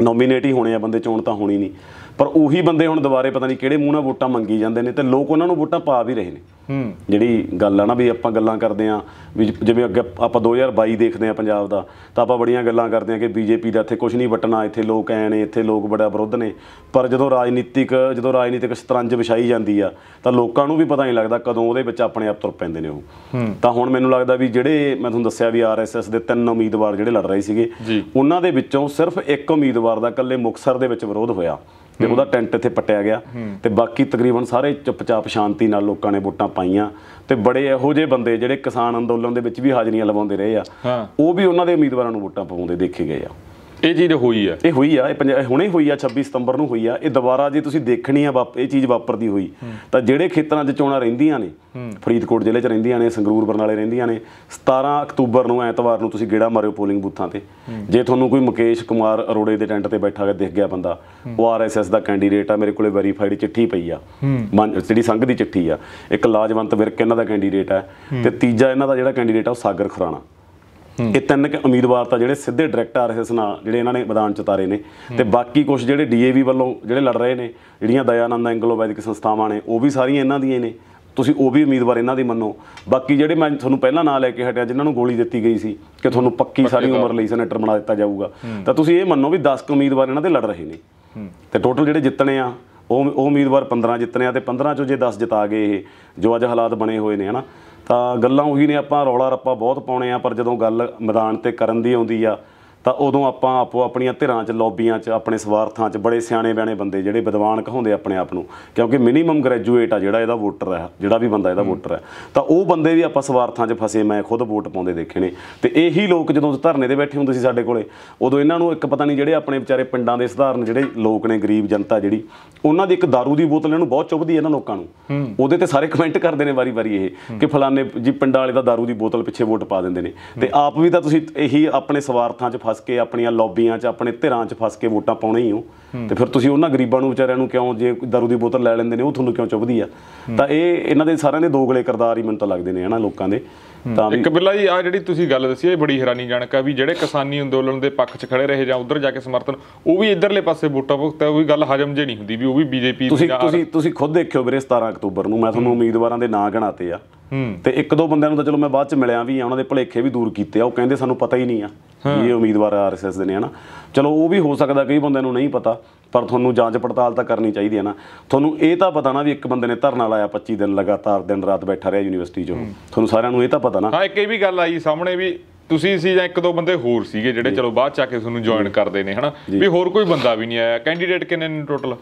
ਨੋਮੀਨੇਟ ਹੀ ਹੋਣੇ ਆ ਬੰਦੇ ਚੋਣ ਤਾਂ ਹੋਣੀ ਨਹੀਂ ਪਰ ਉਹੀ ਬੰਦੇ ਹੁਣ ਦੁਬਾਰੇ ਪਤਾ ਨਹੀਂ ਕਿਹੜੇ ਮੂੰਹ ਨਾਲ ਵੋਟਾਂ ਮੰਗੀ ਜਾਂਦੇ ਨੇ ਤੇ ਲੋਕ ਉਹਨਾਂ ਨੂੰ ਵੋਟਾਂ ਪਾ ਵੀ ਰਹੇ ਨੇ ਹੂੰ ਜਿਹੜੀ ਗੱਲ ਆ ਨਾ ਵੀ ਆਪਾਂ ਗੱਲਾਂ ਕਰਦੇ ਆ ਵੀ ਜਿਵੇਂ ਅੱਗੇ ਆਪਾਂ 2022 ਦੇਖਦੇ ਆ ਪੰਜਾਬ ਦਾ ਤਾਂ ਆਪਾਂ ਬੜੀਆਂ ਗੱਲਾਂ ਕਰਦੇ ਆ ਕਿ ਬੀਜੇਪੀ ਦਾ ਇੱਥੇ ਕੁਝ ਨਹੀਂ ਵਟਣਾ ਇੱਥੇ ਲੋਕ ਐ ਨੇ ਇੱਥੇ ਲੋਕ ਬੜਾ ਵਿਰੋਧ ਨੇ ਪਰ ਜਦੋਂ ਰਾਜਨੀਤਿਕ ਜਦੋਂ ਰਾਜਨੀਤਿਕ ਸਤਰੰਜ ਵਿਛਾਈ ਜਾਂਦੀ ਆ ਤਾਂ ਲੋਕਾਂ ਨੂੰ ਵੀ ਪਤਾ ਨਹੀਂ ਲੱਗਦਾ ਕਦੋਂ ਉਹਦੇ ਵਿੱਚ ਆਪਣੇ ਆਪ ਤੁਰ ਪੈਂਦੇ ਨੇ ਉਹ ਤਾਂ ਹੁਣ ਮੈਨੂੰ ਲੱਗਦਾ ਵੀ ਜਿਹੜੇ ਮੈਂ ਤੁਹਾਨੂੰ ਦੱਸਿਆ ਵੀ ਆਰਐਸਐਸ ਦੇ ਤਿੰਨ ਉਮੀਦਵਾਰ ਜਿਹੜੇ ਲੜ ਰਹੇ ਸੀਗੇ ਉਹਨਾਂ ਦੇ ਵਿੱਚੋਂ ਸਿਰਫ ਇੱਕ ਉਮੀਦਵਾਰ ਦਾ ਇਕੱਲੇ ਮੁਕਸਰ ਦੇ ਵਿੱਚ ਵਿਰੋਧ ਹੋਇਆ ਤੇ ਉਹਦਾ ਟੈਂਟ ਇੱਥੇ ਪਟਿਆ ਗਿਆ ਤੇ ਬਾਕੀ ਤਕਰੀਬਨ ਸਾਰੇ ਚੁੱਪਚਾਪ ਸ਼ਾਂਤੀ ਨਾਲ ਲੋਕਾਂ ਨੇ ਵੋਟਾਂ ਪਾਈਆਂ ਤੇ ਬੜੇ ਇਹੋ ਜਿਹੇ ਬੰਦੇ ਜਿਹੜੇ ਕਿਸਾਨ ਅੰਦੋਲਨ ਦੇ ਵਿੱਚ ਵੀ ਹਾਜ਼ਰੀਆਂ ਲਵਾਉਂਦੇ ਰਹੇ ਆ ਉਹ ਵੀ ਉਹਨਾਂ ਦੇ ਉਮੀਦਵਾਰਾਂ ਨੂੰ ਵੋਟਾਂ ਪਾਉਂਦੇ ਦੇਖੇ ਗਏ ਆ ਇਹ ਚੀਜ਼ ਹੋਈ ਆ ਇਹ ਹੋਈ ਆ ਇਹ ਹੁਣੇ ਹੋਈ ਆ 26 ਸਤੰਬਰ ਨੂੰ ਹੋਈ ਆ ਇਹ ਦੁਬਾਰਾ ਜੇ ਤੁਸੀਂ ਦੇਖਣੀ ਆ ਇਹ ਚੀਜ਼ ਵਾਪਰਦੀ ਹੋਈ ਤਾਂ ਜਿਹੜੇ ਖੇਤਰਾਂ 'ਚ ਚੋਣਾਂ ਰਹਿੰਦੀਆਂ ਨੇ ਫਰੀਦਕੋਟ ਜ਼ਿਲ੍ਹੇ 'ਚ ਰਹਿੰਦੀਆਂ ਨੇ ਸੰਗਰੂਰ ਬਰਨਾਲੇ ਰਹਿੰਦੀਆਂ ਨੇ 17 ਅਕਤੂਬਰ ਨੂੰ ਐਤਵਾਰ ਨੂੰ ਤੁਸੀਂ ਗੇੜਾ ਮਾਰਿਓ ਪੋਲਿੰਗ ਬੂਥਾਂ ਤੇ ਜੇ ਤੁਹਾਨੂੰ ਕੋਈ ਮੁਕੇਸ਼ ਕੁਮਾਰ ਅਰੋੜੇ ਦੇ ਟੈਂਟ ਤੇ ਬੈਠਾ ਕੇ ਦਿਖ ਗਿਆ ਬੰਦਾ ਉਹ ਆਰਐਸਐਸ ਦਾ ਕੈਂਡੀਡੇਟ ਆ ਮੇਰੇ ਕੋਲੇ ਵੈਰੀਫਾਈਡ ਚਿੱਠੀ ਪਈ ਆ ਜਿਹੜੀ ਸੰਘ ਦੀ ਚਿੱਠੀ ਆ ਇੱਕ ਲਾਜਵੰਤ ਵਿਰਕ ਇਹਨਾਂ ਦਾ ਕੈਂਡੀਡੇਟ ਆ ਤੇ ਤੀਜਾ ਇਹਨਾਂ ਦਾ ਜਿਹੜਾ ਕੈਂਡੀਡੇਟ ਆ ਉਹ ਸਾਗਰ ਖੁਰਾਣਾ ਇਹ ਤਿੰਨ ਕ ਉਮੀਦਵਾਰ ਤਾਂ ਜਿਹੜੇ ਸਿੱਧੇ ਡਾਇਰੈਕਟ ਆ ਰਹੇ ਸਨ ਜਿਹੜੇ ਇਹਨਾਂ ਨੇ ਮੈਦਾਨ ਚ ਤਾਰੇ ਨੇ ਤੇ ਬਾਕੀ ਕੁਝ ਜਿਹੜੇ ਡੀਏਵੀ ਵੱਲੋਂ ਜਿਹੜੇ ਲੜ ਰਹੇ ਨੇ ਜਿਹੜੀਆਂ ਦਇਆਨੰਦ ਐਂਗਲੋ ਵੈਦਿਕ ਸੰਸਥਾਵਾਂ ਨੇ ਉਹ ਵੀ ਸਾਰੀਆਂ ਇਹਨਾਂ ਦੀਆਂ ਨੇ ਤੁਸੀਂ ਉਹ ਵੀ ਉਮੀਦਵਾਰ ਇਹਨਾਂ ਦੀ ਮੰਨੋ ਬਾਕੀ ਜਿਹੜੇ ਮੈਂ ਤੁਹਾਨੂੰ ਪਹਿਲਾਂ ਨਾਂ ਲੈ ਕੇ ਹਟਿਆ ਜਿਨ੍ਹਾਂ ਨੂੰ ਗੋਲੀ ਦਿੱਤੀ ਗਈ ਸੀ ਕਿ ਤੁਹਾਨੂੰ ਪੱਕੀ ਸਾਰੀ ਉਮਰ ਲਈ ਸੈਨੇਟਰ ਬਣਾ ਦਿੱਤਾ ਜਾਊਗਾ ਤਾਂ ਤੁਸੀਂ ਇਹ ਮੰਨੋ ਵੀ 10 ਉਮੀਦਵਾਰ ਇਹਨਾਂ ਦੇ ਲੜ ਰਹੇ ਨੇ ਤੇ ਟੋਟਲ ਜਿਹੜੇ ਜਿੱਤਣੇ ਆ ਉਹ ਉਮੀਦਵਾਰ 15 ਜਿੱਤਣੇ ਆ ਤੇ 15 ਚੋਂ ਜੇ 10 ਜਿਤਾ ਗਏ ਇਹ ਜੋ ਅੱਜ ਹਾਲਾਤ ਬਣੇ ਹੋਏ ਨੇ ਹਨਾ ਤਾਂ ਗੱਲਾਂ ਉਹੀ ਨੇ ਆਪਾਂ ਰੌਲਾ ਰੱਪਾ ਬਹੁਤ ਪਾਉਣੇ ਆ ਪਰ ਜਦੋਂ ਗੱਲ ਮੈਦਾਨ ਤੇ ਕਰਨ ਦੀ ਆਉਂਦੀ ਆ ਤਾਂ ਉਦੋਂ ਆਪਾਂ ਆਪੋ ਆਪਣੀਆਂ ਧਿਰਾਂ 'ਚ ਲੌਬੀਆਂ 'ਚ ਆਪਣੇ ਸਵਾਰਥਾਂ 'ਚ ਬੜੇ ਸਿਆਣੇ ਬਿਆਣੇ ਬੰਦੇ ਜਿਹੜੇ ਵਿਦਵਾਨ ਕਹਾਉਂਦੇ ਆਪਣੇ ਆਪ ਨੂੰ ਕਿਉਂਕਿ ਮਿਨੀਮਮ ਗ੍ਰੈਜੂਏਟ ਆ ਜਿਹੜਾ ਇਹਦਾ ਵੋਟਰ ਹੈ ਜਿਹੜਾ ਵੀ ਬੰਦਾ ਇਹਦਾ ਵੋਟਰ ਹੈ ਤਾਂ ਉਹ ਬੰਦੇ ਵੀ ਆਪਾਂ ਸਵਾਰਥਾਂ 'ਚ ਫਸੇ ਮੈਂ ਖੁਦ ਵੋਟ ਪਾਉਂਦੇ ਦੇਖੇ ਨੇ ਤੇ ਇਹੀ ਲੋਕ ਜਦੋਂ ਧਰਨੇ ਦੇ ਬੈਠੇ ਹੁੰਦੇ ਸੀ ਸਾਡੇ ਕੋਲੇ ਉਦੋਂ ਇਹਨਾਂ ਨੂੰ ਇੱਕ ਪਤਾ ਨਹੀਂ ਜਿਹੜੇ ਆਪਣੇ ਵਿਚਾਰੇ ਪਿੰਡਾਂ ਦੇ ਸਧਾਰਨ ਜਿਹੜੇ ਲੋਕ ਨੇ ਗਰੀਬ ਜਨਤਾ ਜਿਹੜੀ ਉਹਨਾਂ ਦੀ ਇੱਕ दारू ਦੀ ਬੋਤਲ ਇਹਨੂੰ ਬਹੁਤ ਚੁਭਦੀ ਇਹਨਾਂ ਲੋਕਾਂ ਨੂੰ ਉਹਦੇ ਤੇ ਸਾਰੇ ਕਮੈਂਟ ਕਰਦੇ ਨੇ ਵਾਰੀ-ਵਾਰੀ ਇਹ ਕਿ ਫਲਾਣੇ ਜੀ ਪਿੰਡਾਂ ਵਾਲੇ ਦਾ दारू ਦੀ ਬੋਤਲ ਪਿੱਛੇ ਵੋਟ ਪਾ ਦਿੰਦੇ ਨੇ ਤੇ ਆਪ ਵੀ ਤਾਂ ਤੁਸੀਂ ਇਹੀ ਆਪਣੇ ਸਵਾਰਥਾਂ 'ਚ ਫਸ ਕੇ ਆਪਣੀਆਂ ਲੌਬੀਆਂ 'ਚ ਆਪਣੇ ਧਿਰਾਂ 'ਚ ਫਸ ਕੇ ਵੋਟਾਂ ਪਾਉਣੇ ਹੀ ਹੋ ਤੇ ਫਿਰ ਤੁਸੀਂ ਉਹਨਾਂ ਗਰੀਬਾਂ ਨੂੰ ਵਿਚਾਰਿਆਂ ਨੂੰ ਕਿਉਂ ਜੇ ਦਰੂ ਦੀ ਬੋਤਲ ਲੈ ਲੈਂਦੇ ਨੇ ਉਹ ਤੁਹਾਨੂੰ ਕਿਉਂ ਚੁਭਦੀ ਆ ਤਾਂ ਇਹ ਇਹਨਾਂ ਦੇ ਸਾਰਿਆਂ ਦੇ ਦੋਗਲੇ ਕਰਦਾਰ ਹੀ ਮੈਨੂੰ ਤਾਂ ਲੱਗਦੇ ਨੇ ਹਨਾ ਲੋਕਾਂ ਦੇ ਤਾਂ ਇੱਕ ਬਿੱਲਾ ਜੀ ਆ ਜਿਹੜੀ ਤੁਸੀਂ ਗੱਲ ਦੱਸੀ ਇਹ ਬੜੀ ਹੈਰਾਨੀਜਨਕ ਆ ਵੀ ਜਿਹੜੇ ਕਿਸਾਨੀ ਅੰਦੋਲਨ ਦੇ ਪੱਖ 'ਚ ਖੜੇ ਰਹੇ ਜਾਂ ਉਧਰ ਜਾ ਕੇ ਸਮਰਥਨ ਉਹ ਵੀ ਇਧਰਲੇ ਪਾਸੇ ਵੋਟਾਂ ਭੁਗਤਿਆ ਉਹ ਵੀ ਗੱਲ ਹਜਮ ਜੇ ਨਹੀਂ ਹੁੰਦੀ ਵੀ ਉਹ ਵੀ ਬੀਜੇਪੀ ਤੁਸੀਂ ਤੁਸੀਂ ਤੁਸੀਂ ਖੁਦ ਦੇਖਿਓ ਵੀਰੇ 17 ਅਕਤੂਬਰ ਨੂੰ ਮੈਂ ਤੁਹਾਨੂੰ ਉਮੀਦਵਾਰਾਂ ਦੇ ਨਾਂ ਗਿਣਾਤੇ ਆ ਤੇ ਇੱਕ ਦੋ ਬੰਦਿਆਂ ਨੂੰ ਤਾਂ ਚਲੋ ਮੈਂ ਬਾਅਦ ਚ ਮਿਲਿਆ ਵੀ ਆ ਉਹਨਾਂ ਦੇ ਭਲੇਖੇ ਵੀ ਦੂਰ ਕੀਤੇ ਆ ਉਹ ਕਹਿੰਦੇ ਸਾਨੂੰ ਪਤਾ ਹੀ ਨਹੀਂ ਆ ਇਹ ਉਮੀਦਵਾਰ ਆਰਐਸਐਸ ਦੇ ਨੇ ਹਨਾ ਚਲੋ ਉਹ ਵੀ ਹੋ ਸਕਦਾ ਕਈ ਬੰਦਿਆਂ ਨੂੰ ਨਹੀਂ ਪਤਾ ਪਰ ਤੁਹਾਨੂੰ ਜਾਂਚ ਪੜਤਾਲ ਤਾਂ ਕਰਨੀ ਚਾਹੀਦੀ ਹੈ ਨਾ ਤੁਹਾਨੂੰ ਇਹ ਤਾਂ ਪਤਾ ਨਾ ਵੀ ਇੱਕ ਬੰਦੇ ਨੇ ਧਰਨਾ ਲਾਇਆ 25 ਦਿਨ ਲਗਾਤਾਰ ਦਿਨ ਰਾਤ ਬੈਠਾ ਰਿਹਾ ਯੂਨੀਵਰਸਿਟੀ 'ਚ ਤੁਹਾਨੂੰ ਸਾਰਿਆਂ ਨੂੰ ਇਹ ਤਾਂ ਪਤਾ ਨਾ ਹਾਂ ਇੱਕ ਇਹ ਵੀ ਗੱਲ ਆਈ ਸਾਹਮਣੇ ਵੀ ਤੁਸੀਂ ਸੀ ਜਾਂ ਇੱਕ ਦੋ ਬੰਦੇ ਹੋਰ ਸੀਗੇ ਜਿਹੜੇ ਚਲੋ ਬਾਅਦ ਚ ਆ ਕੇ ਤੁਹਾਨੂੰ ਜੁਆਇਨ ਕਰਦੇ ਨੇ ਹਨਾ ਵੀ ਹੋਰ ਕੋਈ ਬੰਦਾ ਵੀ ਨਹੀਂ ਆਇਆ ਕੈਂਡੀਡੇਟ ਕਿੰਨੇ ਨੇ ਟੋਟਲ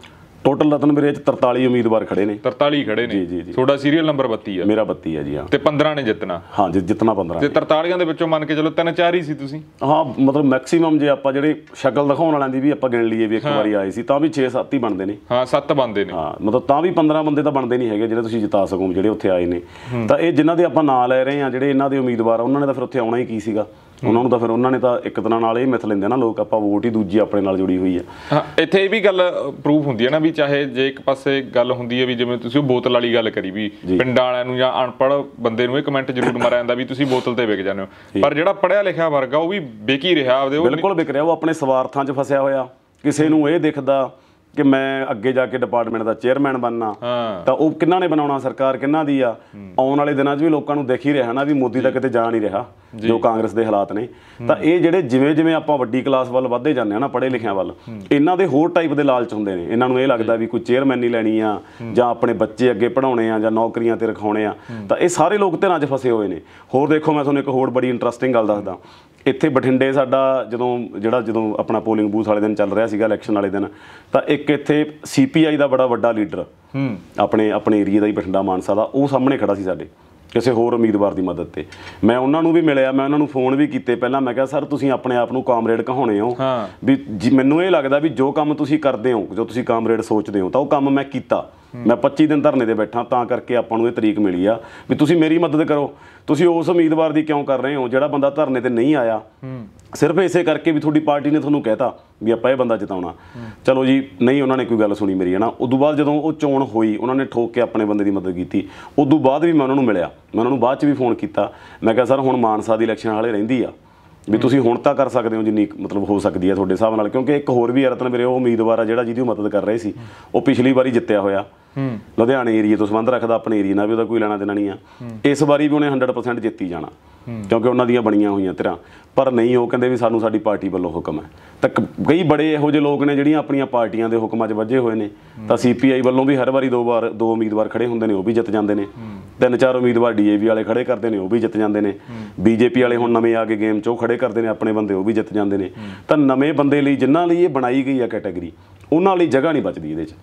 ਟੋਟਲ ਰਤਨ ਵੀਰੇ ਚ 43 ਉਮੀਦਵਾਰ ਖੜੇ ਨੇ 43 ਖੜੇ ਨੇ ਜੀ ਜੀ ਤੁਹਾਡਾ ਸੀਰੀਅਲ ਨੰਬਰ 32 ਆ ਮੇਰਾ 32 ਆ ਜੀ ਹਾਂ ਤੇ 15 ਨੇ ਜਿੱਤਣਾ ਹਾਂ ਜੀ ਜਿੱਤਣਾ 15 ਤੇ 43 ਦੇ ਵਿੱਚੋਂ ਮੰਨ ਕੇ ਚਲੋ ਤਿੰਨ ਚਾਰ ਹੀ ਸੀ ਤੁਸੀਂ ਹਾਂ ਮਤਲਬ ਮੈਕਸਿਮਮ ਜੇ ਆਪਾਂ ਜਿਹੜੇ ਸ਼ਕਲ ਦਿਖਾਉਣ ਵਾਲਿਆਂ ਦੀ ਵੀ ਆਪਾਂ ਗਿਣ ਲਈਏ ਵੀ ਇੱਕ ਵਾਰੀ ਆਏ ਸੀ ਤਾਂ ਵੀ 6-7 ਹੀ ਬਣਦੇ ਨੇ ਹਾਂ 7 ਬਣਦੇ ਨੇ ਹਾਂ ਮਤਲਬ ਤਾਂ ਵੀ 15 ਬੰਦੇ ਤਾਂ ਬਣਦੇ ਨਹੀਂ ਹੈਗੇ ਜਿਹੜੇ ਤੁਸੀਂ ਜਿਤਾ ਸਕੋ ਜਿਹੜੇ ਉੱਥੇ ਆਏ ਨੇ ਤਾਂ ਇਹ ਜਿਨ੍ਹਾਂ ਦੇ ਆਪਾਂ ਨਾਂ ਲੈ ਰਹੇ ਹਾਂ ਜਿਹੜੇ ਇਹਨਾਂ ਦੇ ਉਮੀਦਵਾਰ ਉਹਨਾਂ ਨੇ ਤਾਂ ਫਿਰ ਉੱਥੇ ਆਉਣਾ ਹੀ ਕੀ ਸੀਗਾ ਉਹਨਾਂ ਨੂੰ ਤਾਂ ਫਿਰ ਉਹਨਾਂ ਨੇ ਤਾਂ ਇੱਕ ਤਰ੍ਹਾਂ ਨਾਲ ਇਹ ਮਿਥ ਲੈਂਦੇ ਨਾ ਲੋਕ ਆਪਾਂ ਵੋਟ ਹੀ ਦੂਜੀ ਆਪਣੇ ਨਾਲ ਜੁੜੀ ਹੋਈ ਹੈ ਇੱਥੇ ਇਹ ਵੀ ਗੱਲ ਪ੍ਰੂਫ ਹੁੰਦੀ ਹੈ ਨਾ ਵੀ ਚਾਹੇ ਜੇ ਇੱਕ ਪਾਸੇ ਗੱਲ ਹੁੰਦੀ ਹੈ ਵੀ ਜਿਵੇਂ ਤੁਸੀਂ ਉਹ ਬੋਤਲ ਵਾਲੀ ਗੱਲ ਕਰੀ ਵੀ ਪਿੰਡਾਂ ਵਾਲਿਆਂ ਨੂੰ ਜਾਂ ਅਣਪੜ੍ਹ ਬੰਦੇ ਨੂੰ ਇਹ ਕਮੈਂਟ ਜ਼ਰੂਰ ਮਾਰਿਆ ਜਾਂਦਾ ਵੀ ਤੁਸੀਂ ਬੋਤਲ ਤੇ ਵਿਕ ਜਾਂਦੇ ਹੋ ਪਰ ਜਿਹੜਾ ਪੜਿਆ ਲਿਖਿਆ ਵਰਗ ਆ ਉਹ ਵੀ ਵਿਕ ਹੀ ਰਿਹਾ ਆਪਦੇ ਉਹ ਬਿਲਕੁਲ ਵਿਕ ਰਿਹਾ ਉਹ ਆਪਣੇ ਸਵਾਰਥਾਂ 'ਚ ਫਸਿਆ ਹੋਇਆ ਕਿਸੇ ਨੂੰ ਇਹ ਦਿਖਦਾ ਕਿ ਮੈਂ ਅੱਗੇ ਜਾ ਕੇ ਡਿਪਾਰਟਮੈਂਟ ਦਾ ਚੇਅਰਮੈਨ ਬੰਨਾ ਤਾਂ ਉਹ ਕਿੰਨਾ ਨੇ ਬਣਾਉਣਾ ਸਰਕਾਰ ਕਿੰਨਾ ਦੀ ਆ ਆਉਣ ਵਾਲੇ ਦਿਨਾਂ 'ਚ ਵੀ ਲੋਕਾਂ ਨੂੰ ਦੇਖ ਹੀ ਰਿਹਾ ਨਾ ਵੀ ਮੋਦੀ ਤਾਂ ਕਿਤੇ ਜਾ ਨਹੀਂ ਰਿਹਾ ਜੋ ਕਾਂਗਰਸ ਦੇ ਹਾਲਾਤ ਨੇ ਤਾਂ ਇਹ ਜਿਹੜੇ ਜਿਵੇਂ ਜਿਵੇਂ ਆਪਾਂ ਵੱਡੀ ਕਲਾਸ ਵੱਲ ਵਧਦੇ ਜਾਂਦੇ ਆ ਨਾ ਪੜ੍ਹੇ ਲਿਖਿਆਂ ਵੱਲ ਇਹਨਾਂ ਦੇ ਹੋਰ ਟਾਈਪ ਦੇ ਲਾਲਚ ਹੁੰਦੇ ਨੇ ਇਹਨਾਂ ਨੂੰ ਇਹ ਲੱਗਦਾ ਵੀ ਕੋਈ ਚੇਅਰਮੈਨ ਹੀ ਲੈਣੀ ਆ ਜਾਂ ਆਪਣੇ ਬੱਚੇ ਅੱਗੇ ਪੜਾਉਣੇ ਆ ਜਾਂ ਨੌਕਰੀਆਂ ਤੇ ਰਖਾਉਣੇ ਆ ਤਾਂ ਇਹ ਸਾਰੇ ਲੋਕ ਧਿਰਾਂ 'ਚ ਫਸੇ ਹੋਏ ਨੇ ਹੋਰ ਦੇਖੋ ਮੈਂ ਤੁਹਾਨੂੰ ਇੱਕ ਹੋਰ ਬੜੀ ਇੰਟਰਸਟਿੰਗ ਗੱਲ ਦੱਸਦਾ ਇੱਥੇ ਬਠਿੰਡੇ ਸਾਡਾ ਜਦੋਂ ਜਿਹੜਾ ਜਦੋਂ ਆਪਣਾ ਪੋਲਿੰਗ ਬੂਥ ਵਾਲੇ ਦਿਨ ਚੱਲ ਰਿਹਾ ਸੀਗਾ ਇਲੈਕਸ਼ਨ ਵਾਲੇ ਦਿਨ ਤਾਂ ਇੱਕ ਇੱਥੇ ਸੀਪੀਆਈ ਦਾ ਬੜਾ ਵੱਡਾ ਲੀਡਰ ਹੂੰ ਆਪਣੇ ਆਪਣੇ ਏਰੀਆ ਦਾ ਹੀ ਬਠਿੰਡਾ ਮਾਨਸਾ ਦਾ ਉਹ ਸਾਹਮਣੇ ਖੜਾ ਸੀ ਸਾਡੇ ਕਿਸੇ ਹੋਰ ਉਮੀਦਵਾਰ ਦੀ ਮਦਦ ਤੇ ਮੈਂ ਉਹਨਾਂ ਨੂੰ ਵੀ ਮਿਲਿਆ ਮੈਂ ਉਹਨਾਂ ਨੂੰ ਫੋਨ ਵੀ ਕੀਤੇ ਪਹਿਲਾਂ ਮੈਂ ਕਿਹਾ ਸਰ ਤੁਸੀਂ ਆਪਣੇ ਆਪ ਨੂੰ ਕਾਮਰੇਡ ਕਹਾਉਣੇ ਹੋ ਵੀ ਮੈਨੂੰ ਇਹ ਲੱਗਦਾ ਵੀ ਜੋ ਕੰਮ ਤੁਸੀਂ ਕਰਦੇ ਹੋ ਜੋ ਤੁਸੀਂ ਕਾਮਰੇਡ ਸੋਚਦੇ ਹੋ ਤਾਂ ਉਹ ਕੰਮ ਮੈਂ ਕੀਤਾ ਮੈਂ 25 ਦਿਨ ਧਰਨੇ ਦੇ ਬੈਠਾ ਤਾਂ ਕਰਕੇ ਆਪਾਂ ਨੂੰ ਇਹ ਤਰੀਕ ਮਿਲੀ ਆ ਵੀ ਤੁਸੀਂ ਮੇਰੀ ਮਦਦ ਕਰੋ ਤੁਸੀਂ ਉਸ ਉਮੀਦਵਾਰ ਦੀ ਕਿਉਂ ਕਰ ਰਹੇ ਹੋ ਜਿਹੜਾ ਬੰਦਾ ਧਰਨੇ ਤੇ ਨਹੀਂ ਆਇਆ ਸਿਰਫ ਇਸੇ ਕਰਕੇ ਵੀ ਤੁਹਾਡੀ ਪਾਰਟੀ ਨੇ ਤੁਹਾਨੂੰ ਕਹਿਤਾ ਵੀ ਆਪਾਂ ਇਹ ਬੰਦਾ ਜਿਤਾਉਣਾ ਚਲੋ ਜੀ ਨਹੀਂ ਉਹਨਾਂ ਨੇ ਕੋਈ ਗੱਲ ਸੁਣੀ ਮੇਰੀ ਹਨਾ ਉਦੋਂ ਬਾਅਦ ਜਦੋਂ ਉਹ ਚੋਣ ਹੋਈ ਉਹਨਾਂ ਨੇ ਠੋਕ ਕੇ ਆਪਣੇ ਬੰਦੇ ਦੀ ਮਦਦ ਕੀਤੀ ਉਦੋਂ ਬਾਅਦ ਵੀ ਮੈਂ ਉਹਨਾਂ ਨੂੰ ਮਿਲਿਆ ਮੈਂ ਉਹਨਾਂ ਨੂੰ ਬਾਅਦ ਚ ਵੀ ਫੋਨ ਕੀਤਾ ਮੈਂ ਕਿਹਾ ਸਰ ਹੁਣ ਮਾਨਸਾ ਦੀ ਇਲੈਕਸ਼ਨ ਹਾਲੇ ਰਹਿੰਦੀ ਆ ਵੀ ਤੁਸੀਂ ਹੁਣ ਤਾਂ ਕਰ ਸਕਦੇ ਹੋ ਜਿੰਨੀ ਮਤਲਬ ਹੋ ਸਕਦੀ ਹੈ ਤੁਹਾਡੇ ਹਿਸਾਬ ਨਾਲ ਕਿਉਂਕਿ ਇੱਕ ਹੋਰ ਵੀ ਰਤਨ ਵੀਰੇ ਉਹ ਉਮੀਦਵਾਰ ਆ ਜਿਹੜਾ ਜਿਹਦੀ ਮਦਦ ਕਰ ਰਹੇ ਸੀ ਉਹ ਪਿਛਲੀ ਵਾਰੀ ਜਿੱਤਿਆ ਹੋਇਆ ਲੁਧਿਆਣੇ ਏਰੀਆ ਤੋਂ ਸੰਬੰਧ ਰੱਖਦਾ ਆਪਣੇ ਏਰੀਆ ਨਾਲ ਵੀ ਉਹਦਾ ਕੋਈ ਲੈਣਾ ਦੇਣਾ ਨਹੀਂ ਆ ਇਸ ਵਾਰੀ ਵੀ ਉਹਨੇ 100% ਜਿੱਤੀ ਜਾਣਾ ਕਿਉਂਕਿ ਉਹਨਾਂ ਦੀਆਂ ਬਣੀਆਂ ਹੋਈਆਂ ਤਰ੍ਹਾਂ ਪਰ ਨਹੀਂ ਉਹ ਕਹਿੰਦੇ ਵੀ ਸਾਨੂੰ ਸਾਡੀ ਪਾਰਟੀ ਵੱਲੋਂ ਹੁਕਮ ਹੈ ਤਾਂ ਕਈ ਬੜੇ ਇਹੋ ਜਿਹੇ ਲੋਕ ਨੇ ਜਿਹੜੀਆਂ ਆਪਣੀਆਂ ਪਾਰਟੀਆਂ ਦੇ ਹੁਕਮਾਂ 'ਚ ਵੱਜੇ ਹੋਏ ਨੇ ਤਾਂ ਸੀਪੀਆਈ ਵੱਲੋਂ ਵੀ ਹਰ ਵਾਰੀ ਦੋ ਵਾਰ ਦੋ ਉਮੀਦਵਾਰ ਖੜੇ ਹੁੰਦੇ ਨੇ ਉਹ ਵੀ ਜਿੱਤ ਜਾਂਦੇ ਨੇ ਤਿੰਨ ਚਾਰ ਉਮੀਦਵਾਰ ਡੀਏਵੀ ਵਾਲੇ ਖੜੇ ਕਰਦੇ ਨੇ ਉਹ ਵੀ ਜਿੱਤ ਜਾਂਦੇ ਨੇ ਬੀਜੇਪੀ ਵਾਲੇ ਹੁਣ ਨਵੇਂ ਆ ਕੇ ਗੇਮ 'ਚ ਉਹ ਖੜੇ ਕਰਦੇ ਨੇ ਆਪਣੇ ਬੰਦੇ ਉਹ ਵੀ ਜਿੱਤ ਜਾਂਦੇ ਨੇ ਤਾਂ ਨਵੇਂ ਬੰਦੇ ਲਈ ਜਿਨ੍ਹਾਂ ਲਈ ਇਹ ਬਣਾਈ ਗਈ ਆ ਕੈਟਾਗਰੀ ਉਹਨਾਂ ਲਈ ਜਗ੍ਹਾ ਨਹੀਂ ਬਚਦੀ ਇਹਦੇ 'ਚ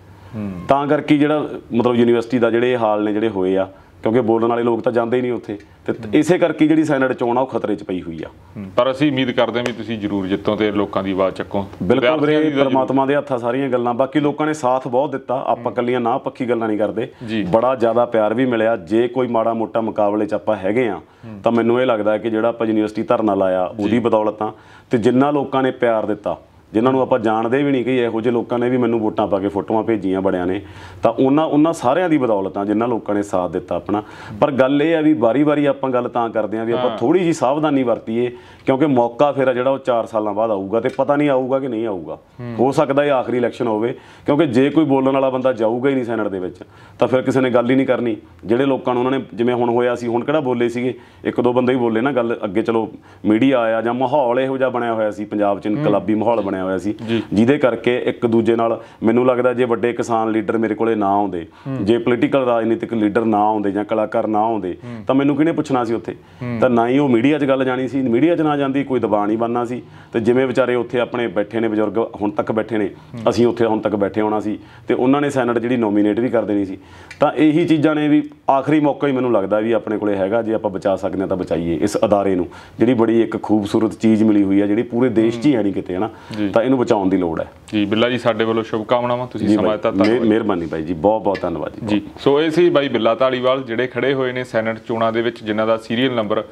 ਤਾਂ ਕਰਕੇ ਜਿਹੜਾ ਮਤਲਬ ਯੂਨੀਵਰਸਿਟੀ ਦਾ ਜਿਹੜੇ ਹਾਲ ਨੇ ਜਿਹੜੇ ਹੋਏ ਆ ਕਿਉਂਕਿ ਬੋਲਣ ਵਾਲੇ ਲੋਕ ਤਾਂ ਜਾਂਦੇ ਹੀ ਨਹੀਂ ਉੱਥੇ ਤੇ ਇਸੇ ਕਰਕੇ ਜਿਹੜੀ ਸੈਨੇਟ ਚੋਣ ਆ ਉਹ ਖਤਰੇ 'ਚ ਪਈ ਹੋਈ ਆ ਪਰ ਅਸੀਂ ਉਮੀਦ ਕਰਦੇ ਹਾਂ ਵੀ ਤੁਸੀਂ ਜ਼ਰੂਰ ਜਿੱਤੋ ਤੇ ਲੋਕਾਂ ਦੀ ਆਵਾਜ਼ ਚੱਕੋ ਬਿਲਕੁਲ ਵੀਰੇ ਪਰਮਾਤਮਾ ਦੇ ਹੱਥਾਂ ਸਾਰੀਆਂ ਗੱਲਾਂ ਬਾਕੀ ਲੋਕਾਂ ਨੇ ਸਾਥ ਬਹੁਤ ਦਿੱਤਾ ਆਪਾਂ ਕੱਲੀਆਂ ਨਾ ਪੱਕੀ ਗੱਲਾਂ ਨਹੀਂ ਕਰਦੇ ਬੜਾ ਜ਼ਿਆਦਾ ਪਿਆਰ ਵੀ ਮਿਲਿਆ ਜੇ ਕੋਈ ਮਾੜਾ ਮੋਟਾ ਮੁਕਾਬਲੇ 'ਚ ਆਪਾਂ ਹੈਗੇ ਆ ਤਾਂ ਮੈਨੂੰ ਇਹ ਲੱਗਦਾ ਕਿ ਜਿਹੜਾ ਆਪਾਂ ਯੂਨੀਵਰਸਿਟੀ ਧਰਨਾ ਲਾਇਆ ਉਹਦੀ ਬਦੌਲਤ ਆ ਤੇ ਜਿੰਨਾ ਲੋਕਾਂ ਨੇ ਪਿਆਰ ਦਿੱਤਾ ਜਿਨ੍ਹਾਂ ਨੂੰ ਆਪਾਂ ਜਾਣਦੇ ਵੀ ਨਹੀਂ ਕਿ ਇਹੋ ਜਿਹੇ ਲੋਕਾਂ ਨੇ ਵੀ ਮੈਨੂੰ ਵੋਟਾਂ ਪਾ ਕੇ ਫੋਟੋਆਂ ਭੇਜੀਆਂ ਬੜਿਆਂ ਨੇ ਤਾਂ ਉਹਨਾਂ ਉਹਨਾਂ ਸਾਰਿਆਂ ਦੀ ਬਦੌਲਤ ਆ ਜਿਨ੍ਹਾਂ ਲੋਕਾਂ ਨੇ ਸਾਥ ਦਿੱਤਾ ਆਪਣਾ ਪਰ ਗੱਲ ਇਹ ਆ ਵੀ ਵਾਰੀ-ਵਾਰੀ ਆਪਾਂ ਗੱਲ ਤਾਂ ਕਰਦੇ ਆ ਵੀ ਆਪਾਂ ਥੋੜੀ ਜੀ ਸਾਵਧਾਨੀ ਵਰਤੀਏ ਕਿਉਂਕਿ ਮੌਕਾ ਫੇਰ ਜਿਹੜਾ ਉਹ 4 ਸਾਲਾਂ ਬਾਅਦ ਆਊਗਾ ਤੇ ਪਤਾ ਨਹੀਂ ਆਊਗਾ ਕਿ ਨਹੀਂ ਆਊਗਾ ਹੋ ਸਕਦਾ ਇਹ ਆਖਰੀ ਇਲੈਕਸ਼ਨ ਹੋਵੇ ਕਿਉਂਕਿ ਜੇ ਕੋਈ ਬੋਲਣ ਵਾਲਾ ਬੰਦਾ ਜਾਊਗਾ ਹੀ ਨਹੀਂ ਸੈਨੇਟ ਦੇ ਵਿੱਚ ਤਾਂ ਫਿਰ ਕਿਸੇ ਨੇ ਗੱਲ ਹੀ ਨਹੀਂ ਕਰਨੀ ਜਿਹੜੇ ਲੋਕਾਂ ਨੂੰ ਉਹਨਾਂ ਨੇ ਜਿਵੇਂ ਹੁਣ ਹੋਇਆ ਸੀ ਹੁਣ ਕਿਹੜਾ ਬੋਲੇ ਸੀਗੇ ਇੱਕ ਦੋ ਬੰਦੇ ਹੀ ਬੋਲੇ ਨਾ ਗੱਲ ਅੱਗੇ ਚਲੋ ਮੀਡੀਆ ਆਇਆ ਜਾਂ ਮਾਹੌਲ ਇਹੋ ਜਿਹਾ ਬਣਿਆ ਹੋਇਆ ਸੀ ਪੰਜਾਬ 'ਚ ਇਨਕਲਾਬੀ ਮਾਹੌਲ ਬਣਿਆ ਬਣਿਆ ਹੋਇਆ ਸੀ ਜਿਹਦੇ ਕਰਕੇ ਇੱਕ ਦੂਜੇ ਨਾਲ ਮੈਨੂੰ ਲੱਗਦਾ ਜੇ ਵੱਡੇ ਕਿਸਾਨ ਲੀਡਰ ਮੇਰੇ ਕੋਲੇ ਨਾ ਆਉਂਦੇ ਜੇ ਪੋਲੀਟੀਕਲ ਰਾਜਨੀਤਿਕ ਲੀਡਰ ਨਾ ਆਉਂਦੇ ਜਾਂ ਕਲਾਕਾਰ ਨਾ ਆਉਂਦੇ ਤਾਂ ਮੈਨੂੰ ਕਿਹਨੇ ਪੁੱਛਣਾ ਸੀ ਉੱਥੇ ਤਾਂ ਨਾ ਹੀ ਉਹ ਮੀਡੀਆ 'ਚ ਗੱਲ ਜਾਣੀ ਸੀ ਮੀਡੀਆ 'ਚ ਨਾ ਜਾਂਦੀ ਕੋਈ ਦਬਾਅ ਨਹੀਂ ਬੰਨਣਾ ਸੀ ਤੇ ਜਿਵੇਂ ਵਿਚਾਰੇ ਉੱਥੇ ਆਪਣੇ ਬੈਠੇ ਨੇ ਬਜ਼ੁਰਗ ਹੁਣ ਤੱਕ ਬੈਠੇ ਨੇ ਅਸੀਂ ਉੱਥੇ ਹੁਣ ਤੱਕ ਬੈਠੇ ਹੋਣਾ ਸੀ ਤੇ ਉਹਨਾਂ ਨੇ ਸੈਨੇਟ ਜਿਹੜੀ ਨੋਮੀਨੇਟ ਵੀ ਕਰ ਦੇਣੀ ਸੀ ਤਾਂ ਇਹੀ ਚੀਜ਼ਾਂ ਨੇ ਵੀ ਆਖਰੀ ਮੌਕਾ ਹੀ ਮੈਨੂੰ ਲੱਗਦਾ ਵੀ ਆਪਣੇ ਕੋਲੇ ਹੈਗਾ ਜੇ ਆਪਾਂ ਬਚਾ ਸਕਦੇ ਹਾਂ ਤਾਂ ਬਚਾਈਏ ਇਸ ਅਦਾਰੇ ਨੂੰ ਜਿਹੜੀ ਬੜੀ ਇੱਕ ਖੂਬਸੂਰਤ ਚੀਜ਼ ਮਿਲੀ ਹੋਈ ਹੈ ਜਿਹੜੀ ਪੂਰੇ ਦੇਸ਼ 'ਚ ਹੀ ਹੈ ਨਹੀਂ ਕਿਤੇ ਹਨਾ ਤਾਂ ਇਹਨੂੰ ਬਚਾਉਣ ਦੀ ਲੋੜ ਹੈ ਜੀ ਬਿੱਲਾ ਜੀ ਸਾਡੇ ਵੱਲੋਂ ਸ਼ੁਭ ਕਾਮਨਾਵਾਂ ਤੁਸੀਂ ਸਮਾਂ ਦਿੱਤਾ ਮਿਹਰਬਾਨੀ ਭਾਈ ਜੀ ਬਹੁਤ ਬਹੁਤ ਧੰਨਵਾਦ ਜੀ ਜੀ ਸੋ ਇਹ ਸੀ ਭਾਈ ਬਿੱਲਾ ਧਾਲੀਵਾਲ ਜਿਹੜੇ ਖੜੇ ਹੋਏ ਨੇ ਸੈਨੇਟ ਚੋਣਾਂ ਦੇ ਵਿੱਚ ਜਿਨ੍ਹਾਂ ਦਾ ਸੀਰੀਅਲ ਨੰਬਰ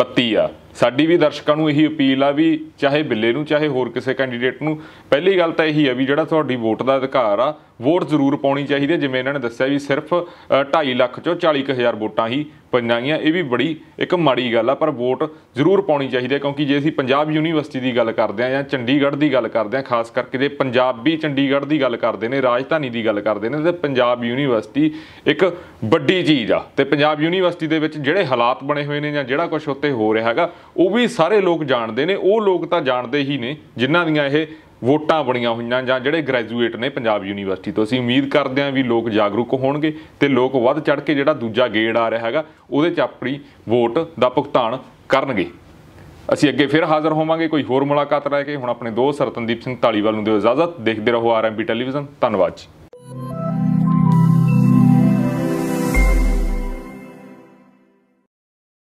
32 ਆ ਸਾਡੀ ਵੀ ਦਰਸ਼ਕਾਂ ਨੂੰ ਇਹੀ ਅਪੀਲ ਆ ਵੀ ਚਾਹੇ ਬਿੱਲੇ ਨੂੰ ਚਾਹੇ ਹੋਰ ਕਿਸੇ ਕੈਂਡੀਡੇਟ ਨੂੰ ਪਹਿਲੀ ਗੱਲ ਤਾਂ ਇਹੀ ਆ ਵੀ ਜਿਹੜਾ ਤੁਹਾਡੀ ਵੋਟ ਦਾ ਅਧਿਕਾਰ ਆ ਵੋਟ ਜ਼ਰੂਰ ਪਾਉਣੀ ਚਾਹੀਦੀ ਹੈ ਜਿਵੇਂ ਇਹਨਾਂ ਨੇ ਦੱਸਿਆ ਵੀ ਸਿਰਫ 2.5 ਲੱਖ ਚੋਂ 40000 ਵੋਟਾਂ ਹੀ ਪੰਜਾਈਆਂ ਇਹ ਵੀ ਬੜੀ ਇੱਕ ਮਾੜੀ ਗੱਲ ਆ ਪਰ ਵੋਟ ਜ਼ਰੂਰ ਪਾਉਣੀ ਚਾਹੀਦੀ ਹੈ ਕਿਉਂਕਿ ਜੇ ਅਸੀਂ ਪੰਜਾਬ ਯੂਨੀਵਰਸਿਟੀ ਦੀ ਗੱਲ ਕਰਦੇ ਆ ਜਾਂ ਚੰਡੀਗੜ੍ਹ ਦੀ ਗੱਲ ਕਰਦੇ ਆ ਖਾਸ ਕਰਕੇ ਜੇ ਪੰਜਾਬੀ ਚੰਡੀਗੜ੍ਹ ਦੀ ਗੱਲ ਕਰਦੇ ਨੇ ਰਾਜਧਾਨੀ ਦੀ ਗੱਲ ਕਰਦੇ ਨੇ ਤੇ ਪੰਜਾਬ ਯੂਨੀਵਰਸਿਟੀ ਇੱਕ ਵੱਡੀ ਚੀਜ਼ ਆ ਤੇ ਪੰਜਾਬ ਯੂਨੀਵਰਸਿਟੀ ਦੇ ਵਿੱਚ ਜਿਹੜੇ ਹਾਲਾਤ ਬਣੇ ਹੋਏ ਨੇ ਜਾਂ ਜਿਹੜਾ ਕੁਝ ਉੱਤੇ ਹੋ ਰਿਹਾ ਹੈਗਾ ਉਹ ਵੀ ਸਾਰੇ ਲੋਕ ਜਾਣਦੇ ਨੇ ਉਹ ਲੋਕ ਤਾਂ ਜਾਣਦੇ ਹੀ ਨੇ ਜਿਨ੍ਹਾਂ ਦੀਆਂ ਇਹ ਵੋਟਾਂ ਬਣੀਆਂ ਹੋਈਆਂ ਜਾਂ ਜਿਹੜੇ ਗ੍ਰੈਜੂਏਟ ਨੇ ਪੰਜਾਬ ਯੂਨੀਵਰਸਿਟੀ ਤੋਂ ਅਸੀਂ ਉਮੀਦ ਕਰਦੇ ਹਾਂ ਵੀ ਲੋਕ ਜਾਗਰੂਕ ਹੋਣਗੇ ਤੇ ਲੋਕ ਵੱਧ ਚੜ ਕੇ ਜਿਹੜਾ ਦੂਜਾ ਗੇੜ ਆ ਰਿਹਾ ਹੈਗਾ ਉਹਦੇ 'ਚ ਆਪਣੀ ਵੋਟ ਦਾ ਭੁਗਤਾਨ ਕਰਨਗੇ ਅਸੀਂ ਅੱਗੇ ਫਿਰ ਹਾਜ਼ਰ ਹੋਵਾਂਗੇ ਕੋਈ ਹੋਰ ਮੁਲਾਕਾਤ ਲੈ ਕੇ ਹੁਣ ਆਪਣੇ ਦੋਸਤ ਸਰਤਨਦੀਪ ਸਿੰਘ ਢਾਲੀਵਾਲ ਨੂੰ ਦਿਓ ਇਜਾਜ਼ਤ ਦੇਖਦੇ ਰਹੋ ਆਰਐਮਪੀ ਟੈਲੀਵਿਜ਼ਨ ਧੰਨਵਾਦ ਜੀ